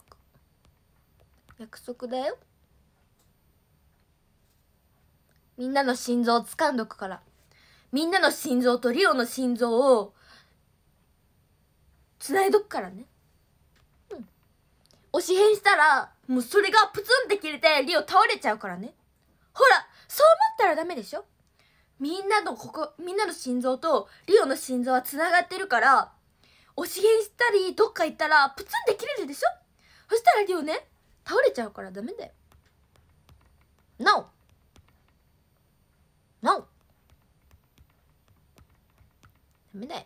約束だよみんなの心臓を掴んどくからみんなの心臓とリオの心臓をつないどくからねうん推し変したらもうそれがプツンって切れてリオ倒れちゃうからねほらそう思ったらダメでしょみんなのここ、みんなの心臓とリオの心臓はつながってるから、おしげしたり、どっか行ったら、プツンで切れるでしょそしたらリオね、倒れちゃうからダメだよ。No! No! ダメだよ。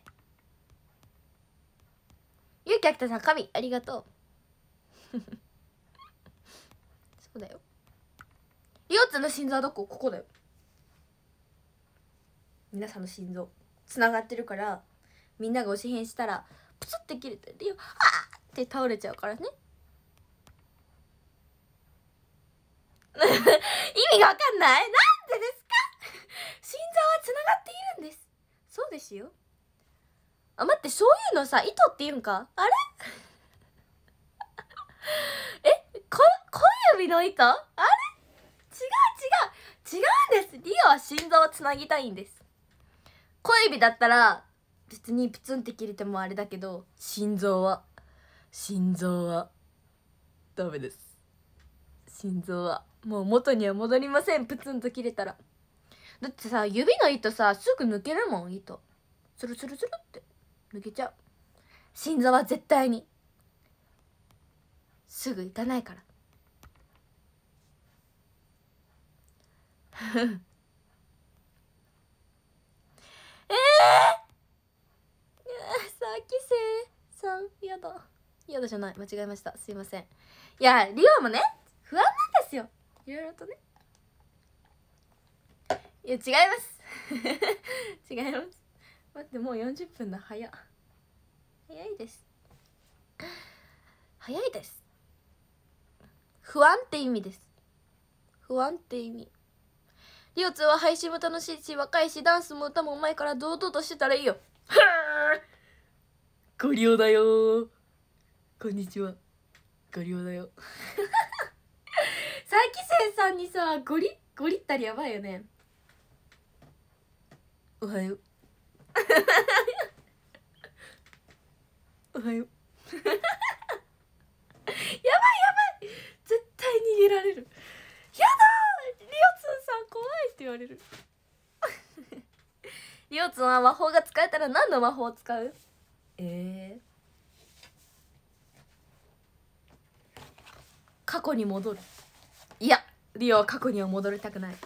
ゆうきゃきたさん、神ありがとう。そうだよ。よっちゃんの心臓はどこここだよ皆さんの心臓つながってるからみんながおし変したらプツって切れてるよあって倒れちゃうからね 意味がわかんないなんでですか心臓はつながっているんですそうですよあ待ってそういうのさ糸っていうんかあれ え小小指の糸あれ違う違う違うんですリオは心臓をつなぎたいんです小指だったら別にプツンって切れてもあれだけど心臓は心臓はダメです心臓はもう元には戻りませんプツンと切れたらだってさ指の糸さすぐ抜けるもん糸スルスルスルって抜けちゃう心臓は絶対にすぐ行かないからえ えー、さきせいさんやだやだじゃない間違えましたすいませんいやリオもね不安なんですよいろいろとねいや違います 違います待ってもう40分だ早早いです早いです不安って意味です不安って意味リオツは配信も楽しいし、若いし、ダンスも歌もうまいから堂々としてたらいいよ。は あご利用だよこんにちは。ご利用だよ。佐伯生さんにさ、ゴリゴリったりやばいよね。おはよう。おはよう。やばいやばい絶対逃げられる。やだつんさん怖いって言われるりょうつんは魔法が使えたら何の魔法を使うええー、過去に戻るいやりおは過去には戻りたくない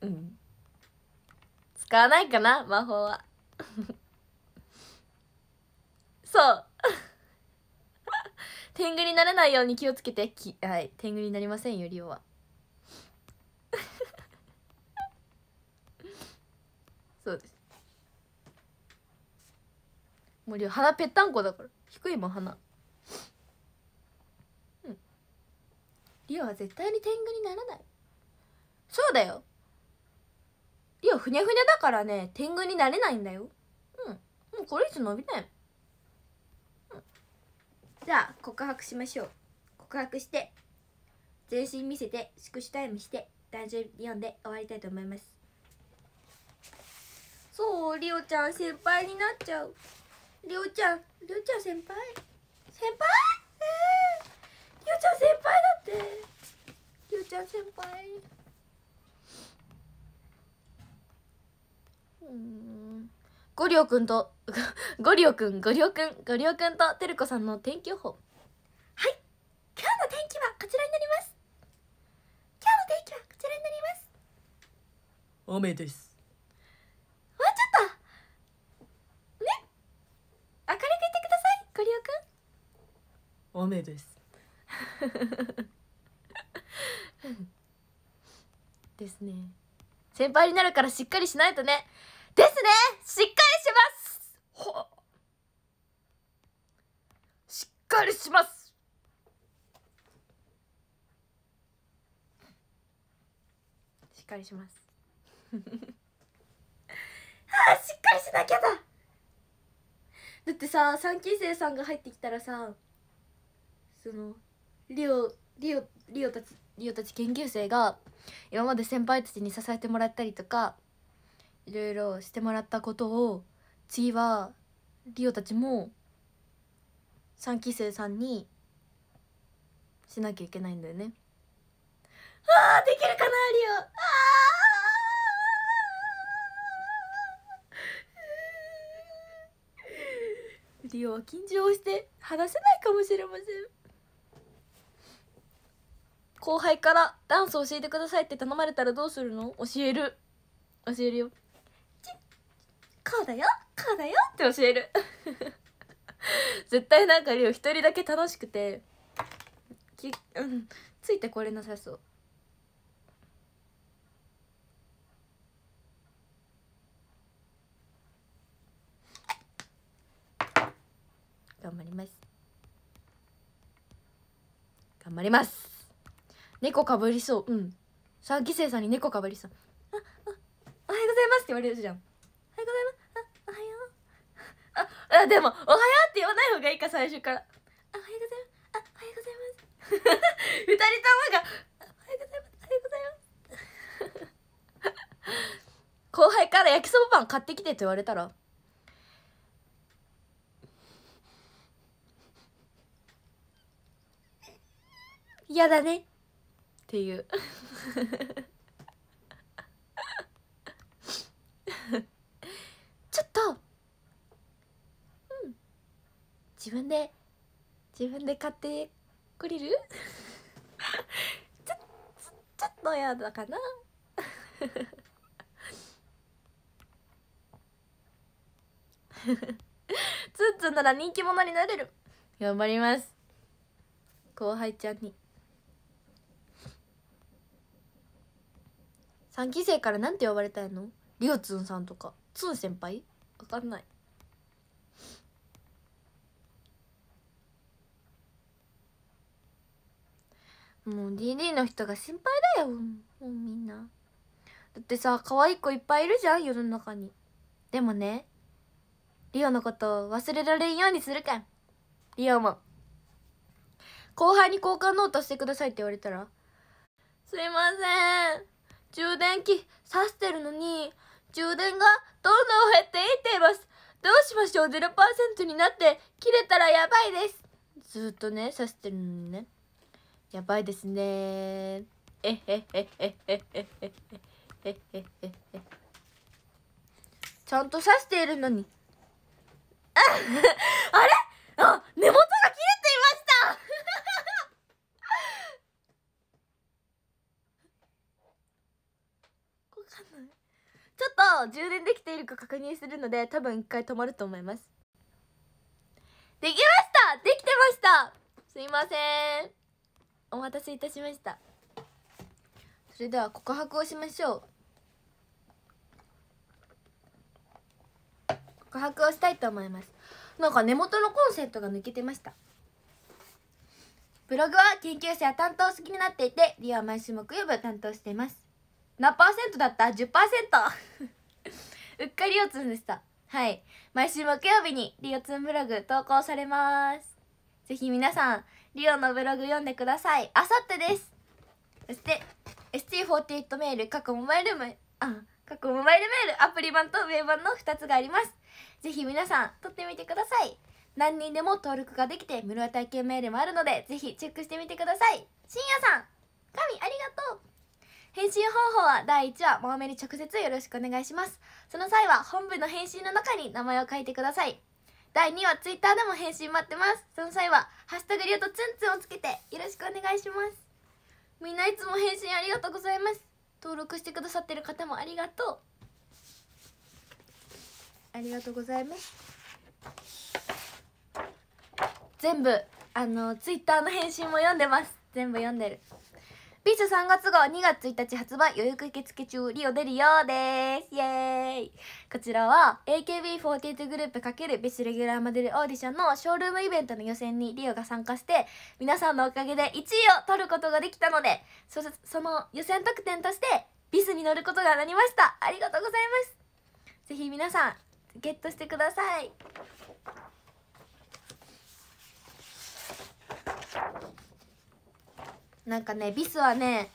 うん使わないかな魔法は そう天狗にならないように気をつけてきはい天狗になりませんよりおは そうですもうりお鼻ぺったんこだから低いもん鼻うんりおは絶対に天狗にならないそうだよりおふにゃふにゃだからね天狗になれないんだようんもうこれ以上伸びないじゃあ告白しましょう告白して全身見せて祝手タイムして誕生日読んで終わりたいと思いますそうりおちゃん先輩になっちゃうりおちゃんりおちゃん先輩先輩えー、りおちゃん先輩だってりおちゃん先輩うんゴリオくんと、ゴリオくん、ゴリオくん、ゴリオくんとてるこさんの天気予報。はい。今日の天気はこちらになります。今日の天気はこちらになります。雨です。もうちょっと。ね。明るくいてください、ゴリオくん。雨です。ですね。先輩になるからしっかりしないとね。ですねしっかりしますほしっかりしますしっかりします あしっかりしなきゃだだってさ3期生さんが入ってきたらさそのリオリオリオたちリオたち研究生が今まで先輩たちに支えてもらったりとかいろいろしてもらったことを次はリオたちも3期生さんにしなきゃいけないんだよねあーできるかなリオリオは緊張して話せないかもしれません後輩からダンス教えてくださいって頼まれたらどうするの教える教えるよこうだよこうだよって教える 絶対なんかりお一人だけ楽しくてき、うん、ついてこれなさそう頑張ります頑張ります猫かぶりそううんさあ犠牲さんに猫かぶりそうああおはようございますって言われるじゃんございます。あ、おはよう。あ、あでも、おはようって言わない方がいいか、最初から。あ、おはようございます。あ、おはようございます。2人ともが、おはようございます。おはようございます。後輩から焼きそばパン買ってきてって言われたら、嫌だねっていう ちょっとうん自分で自分で買ってくれるちょちょっとやだかな ツッツンなら人気者になれる頑張ります後輩ちゃんに3期生からなんて呼ばれたいのりおつんさんとか2先輩わかんないもう DD の人が心配だよもうみんなだってさ可愛い子いっぱいいるじゃん世の中にでもねリオのこと忘れられんようにするかんリオも後輩に交換ノートしてくださいって言われたらすいません充電器さしてるのに充電がどんどん減っていっています。どうしましょう ?0% になって切れたらやばいです。ずっとね、刺してるのにね。やばいですねえへへへへへへへへへへへちゃんと刺しているのに。あれ あ根元が切れたと充電できているか確認するので多分一回止まると思いますできましたできてましたすいませんお待たせいたしましたそれでは告白をしましょう告白をしたいと思いますなんか根元のコンセントが抜けてましたブログは研究者担当好きになっていて、リ由は毎週木曜日を担当しています。何パーセントだった ?10% うっかりおつんでした。はい。毎週木曜日にリオツンブログ投稿されます。ぜひ皆さん、リオのブログ読んでください。あさってです。そして、ST48 メール、過去モバイルメあ、過去モバイルメール、アプリ版とウェブ版の2つがあります。ぜひ皆さん、撮ってみてください。何人でも登録ができて、無料体験メールもあるので、ぜひチェックしてみてください。深夜さん、神ありがとう返信方法は第1話もめに直接よろしくお願いしますその際は本部の返信の中に名前を書いてください第2話ツイッターでも返信待ってますその際は「ハッシュタグリュウとツンツン」をつけてよろしくお願いしますみんないつも返信ありがとうございます登録してくださってる方もありがとうありがとうございます全部あのツイッターの返信も読んでます全部読んでるビーズ3月号2月1日発売予約受付中リオ出るようですイエーイこちらは AKB48 グループ×ビスレギュラーモデルオーディションのショールームイベントの予選にリオが参加して皆さんのおかげで1位を取ることができたのでそその予選特典としてビスに乗ることがなりましたありがとうございますぜひ皆さんゲットしてくださいなんかねビスはね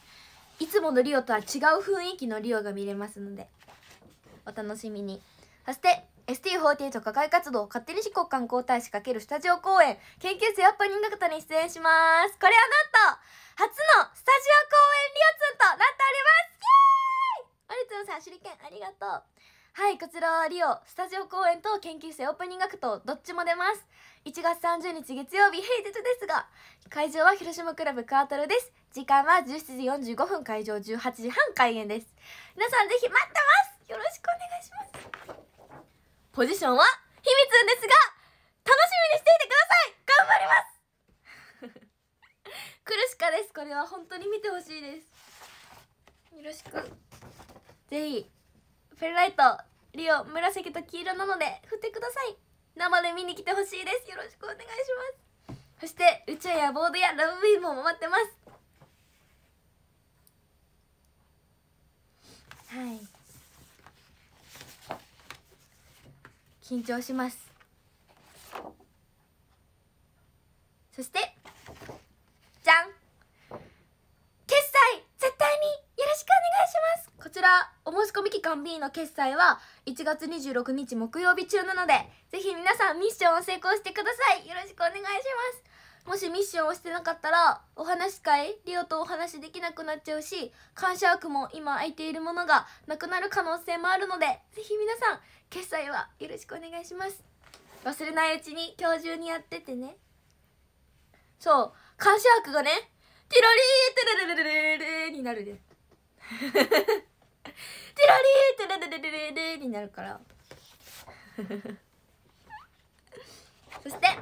いつものリオとは違う雰囲気のリオが見れますのでお楽しみにそして ST48 課外活動勝手に四国観光大使×スタジオ公演研究生アッパ人形トに出演しますこれはなんと初のスタジオ公演リオツンとなっておりますイエーイつさん手裏剣ありがとうはいこちらはリオスタジオ公演と研究生オープニングアクトどっちも出ます1月30日月曜日平日ですが会場は広島クラブクアトルです時間は17時45分会場18時半開演です皆さんぜひ待ってますよろしくお願いしますポジションは秘密ですが楽しみにしていてください頑張ります 苦しかですこれは本当に見てほしいですよろしくぜひフェライトリオ紫と黄色なので振ってください生で見に来てほしいですよろしくお願いしますそして宇宙やボードやラブウィーーも待ってますはい緊張しますそしてじゃん決済絶対によろしくお願いしますこちらお申し込み期間 B の決済は1月26日木曜日中なのでぜひ皆さんミッションを成功してくださいよろしくお願いしますもしミッションをしてなかったらお話会リオとお話できなくなっちゃうし感謝枠も今空いているものがなくなる可能性もあるのでぜひ皆さん決済はよろしくお願いします忘れないうちに今日中にやっててねそう感謝枠がねティロリーテレレレレレになるねテラリーテレデデデデレになるから そしてオンラインチェキサイン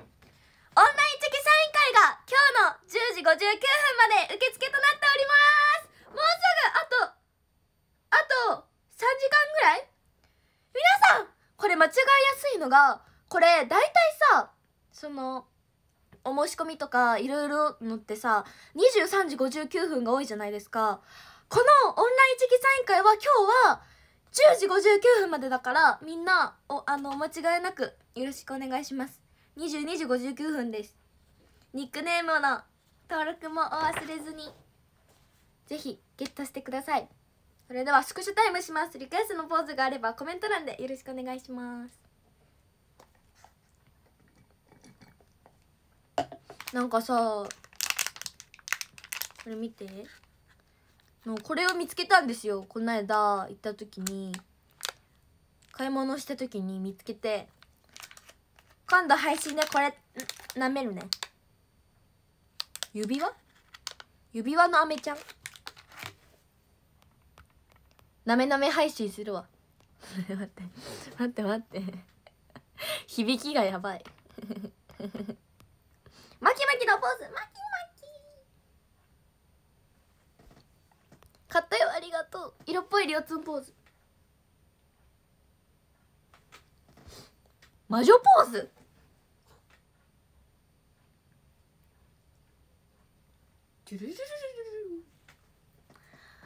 会が今日の10時59分まで受付となっておりますもうすぐあとあと3時間ぐらい皆さんこれ間違いやすいのがこれ大体さそのお申し込みとかいろいろのってさ23時59分が多いじゃないですかこのオンラインチェキサイン会は今日は10時59分までだからみんなおあの間違いなくよろしくお願いします22時59分ですニックネームの登録もお忘れずにぜひゲットしてくださいそれではスクショタイムしますリクエストのポーズがあればコメント欄でよろしくお願いしますなんかさこれ見てのこれを見つけたんですよこの間行った時に買い物した時に見つけて今度配信でこれなめるね指輪指輪のアメちゃんなめなめ配信するわ 待って待って待って響きがやばいマキマキのポーズマキ買ったよありがとう色っぽい両つんポーズ魔女ポーズ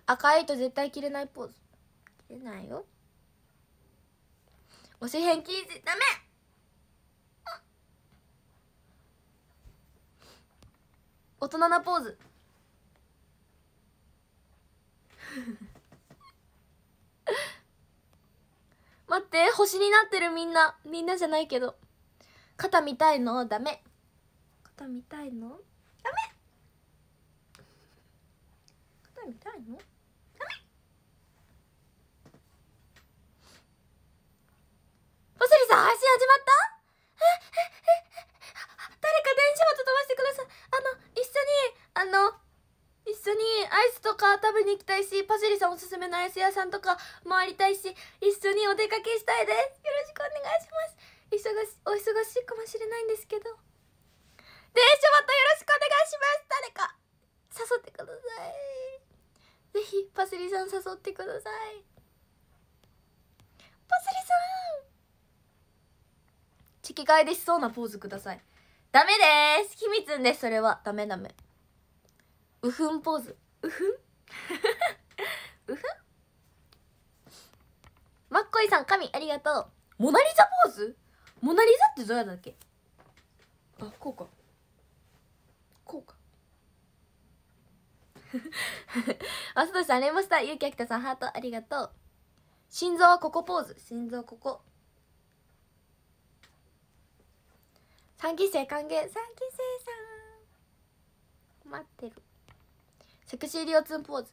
赤い糸絶対着れないポーズ着れないよへん、キ禁ジ、ダメ大人なポーズ 待って星になってるみんなみんなじゃないけど肩見たいのダメ肩見たいのダメ肩見たいのダメパセリさん配信始まった誰か電子バト飛ばしてくださいあの一緒にあの一緒にアイスとか食べに行きたいしパセリさんおすすめのアイス屋さんとか回りたいし一緒にお出かけしたいですよろしくお願いします忙しお忙しいかもしれないんですけどでちょっよろしくお願いします誰か誘ってくださいぜひパセリさん誘ってくださいパセリさんチキ替えでしそうなポーズくださいダメです秘密んですそれはダメダメうふんポーズうふん うふんマッコイさん神ありがとうモナリザポーズモナリザってどうやったっけあこうかこうか あすとさんありましたゆうきあきたさんハートありがとう心臓はここポーズ心臓ここ3期生歓迎3期生さん待ってるセクシーリオツンポーズ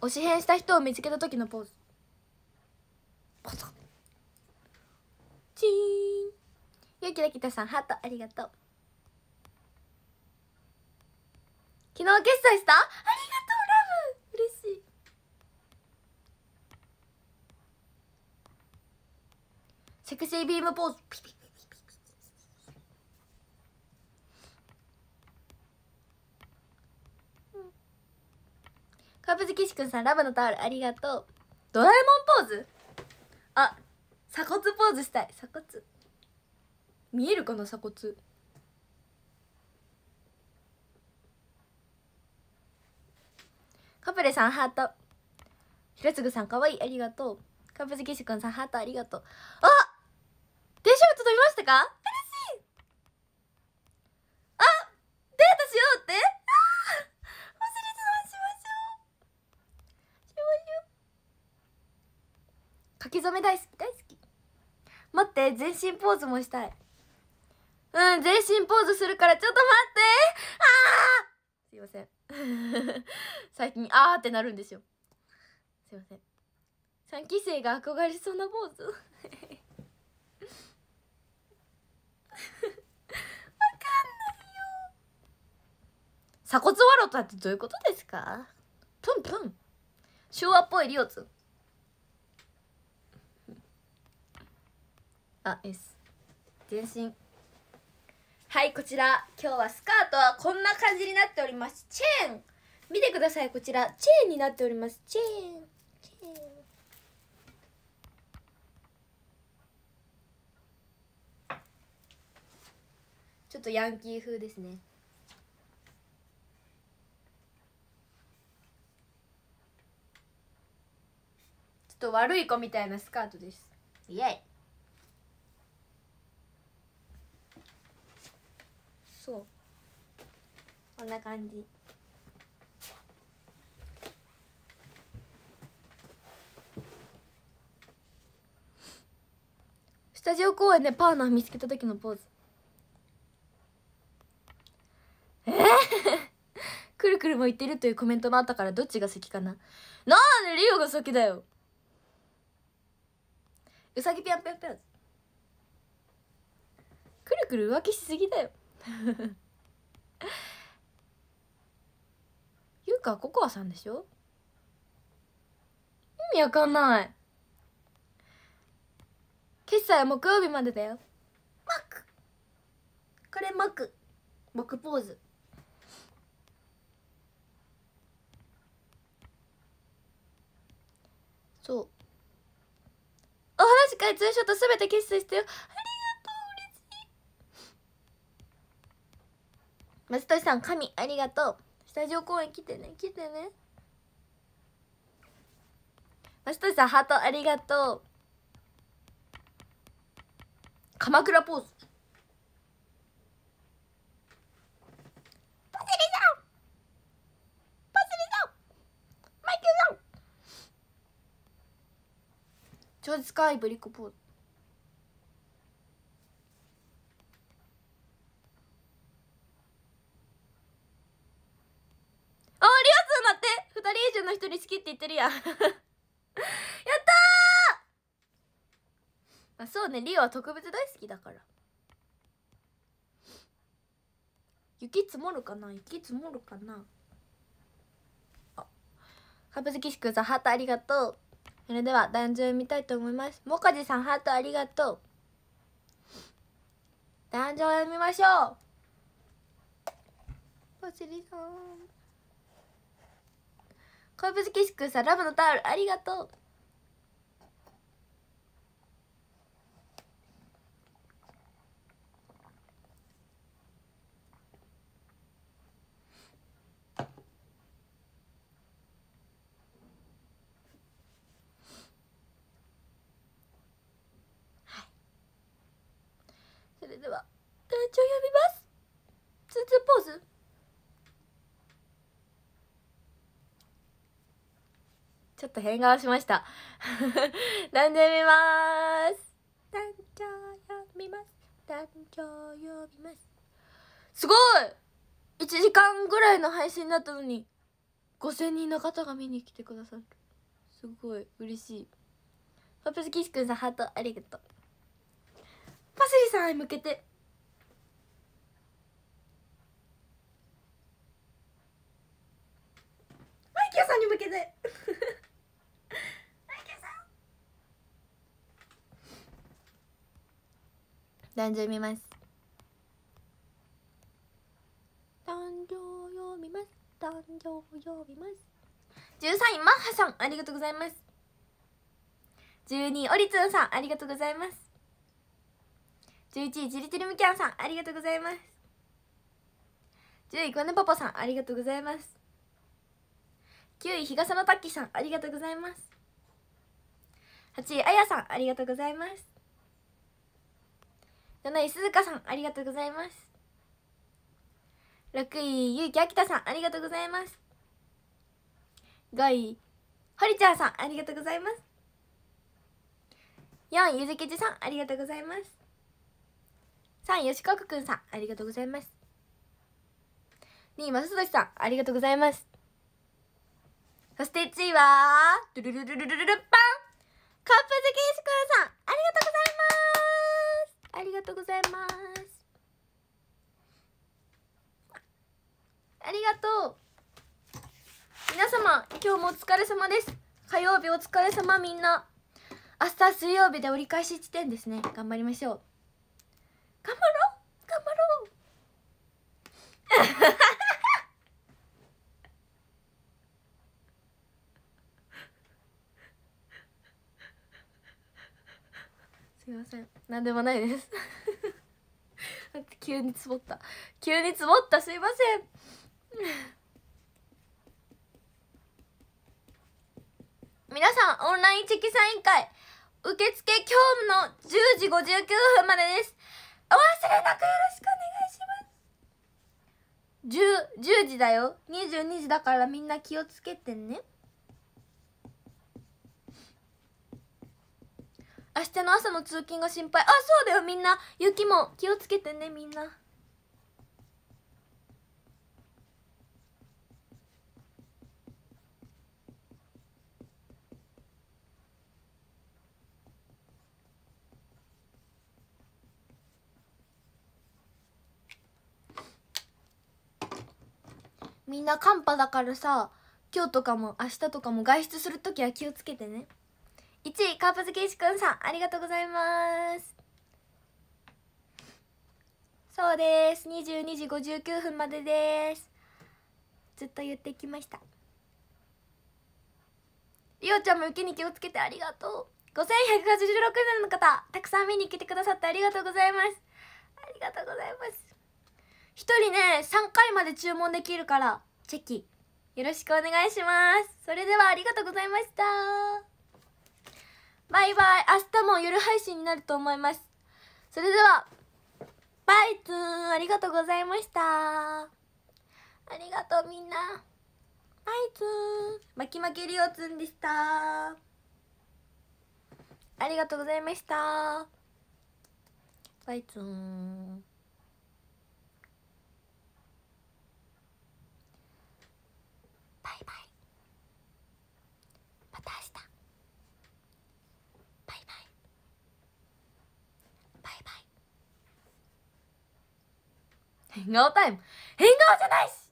おし変した人を見つけた時のポーズポツチーンゆきらきたさんハートありがとう昨日決済したありがとうラブ嬉しいセクシービームポーズピピカブズキシくんさん、ラブのタオルありがとう。ドラえもんポーズあ、鎖骨ポーズしたい。鎖骨。見えるかな、鎖骨。カプレさん、ハート。平次さん、かわいい。ありがとう。カブズキシくんさん、ハートありがとう。あ電車部届きましたかき初め大好き大好き待って全身ポーズもしたいうん全身ポーズするからちょっと待ってああすいません 最近あーってなるんですよすいません3期生が憧れそうなポーズ わかんないよ鎖骨笑ったってどういうことですかプンプン昭和っぽいリオツあ S 全身はいこちら今日はスカートはこんな感じになっておりますチェーン見てくださいこちらチェーンになっておりますチェーンチェーンちょっとヤンキー風ですねちょっと悪い子みたいなスカートですイエイそうこんな感じスタジオ公演でパーナー見つけた時のポーズえー、くるくるも言ってるというコメントもあったからどっちが先かななんでリオが先だようさぎぴゃんぴゃんぴゃんくるくる浮気しすぎだよゆうかココアさんでしょ意味わかんない決済は木曜日までだよマクこれマック僕ポーズそうお話会通ーショットすべて決済してよ松俊さん神ありがとうスタジオ公演来てね来てね松俊さんハートありがとう鎌倉ポーズ超絶かいいブリックポーズ二人以上の人に好きって言ってるやん やったーあそうねリオは特別大好きだから雪積もるかな雪積もるかなあカブズキシくさんハートありがとうそれでは壇上見たいと思いますもかじさんハートありがとう壇上読みましょうパセりさん恋ぶずきしくさんラブのタオルありがとうと変顔しましたなんでみます団長呼びます団長呼びますすごい1時間ぐらいの配信だったのに5000人の方が見に来てくださるすごい嬉しいパプスキスくんさんハートありがとうパセリさんへ向けてマイキョさんに向けて壇上見ます壇上読見ます壇上読見ます十三位マッハさんありがとうございます十二位オリツンさんありがとうございます十一位ジリテリムキャンさんありがとうございます十0位コネパパさんありがとうございます九位日傘のタッキーさんありがとうございます八位あやさんありがとうございます7位鈴鹿さんありがとうございます6位ゆうきあきたさんありがとうございます5位ホリちゃんさんありがとうございます4位ゆずきじさんありがとうございます3位よしこくくんさんありがとうございます2位松ささんありがとうございますそして1位はドゥルルルルルルルパンカップ好きしこさんありがとうございますありがとうございますありがとう皆様今日もお疲れ様です火曜日お疲れ様みんな明日水曜日で折り返し地点ですね頑張りましょう頑張ろう頑張ろうません何でもないです急に積もった急に積もったすいません皆さんオンラインチェキサイン会受付今日の10時59分までですお忘れなくよろしくお願いします 10, 10時だよ22時だからみんな気をつけてね明日の朝の通勤が心配あそうだよみんな雪も気をつけてねみんなみんな寒波だからさ今日とかも明日とかも外出する時は気をつけてね。1位カープズケイシさんありがとうございますそうです22時59分までですずっと言ってきましたりおちゃんも受けに気をつけてありがとう5186名の方たくさん見に来てくださってありがとうございますありがとうございます1人ね3回まで注文できるからチェキよろしくお願いしますそれではありがとうございましたバイバイ明日も夜配信になると思いますそれではバイツーありがとうございましたありがとうみんなバイツーま巻き巻きりおつんでしたありがとうございましたバイツー変顔タイム変顔じゃないし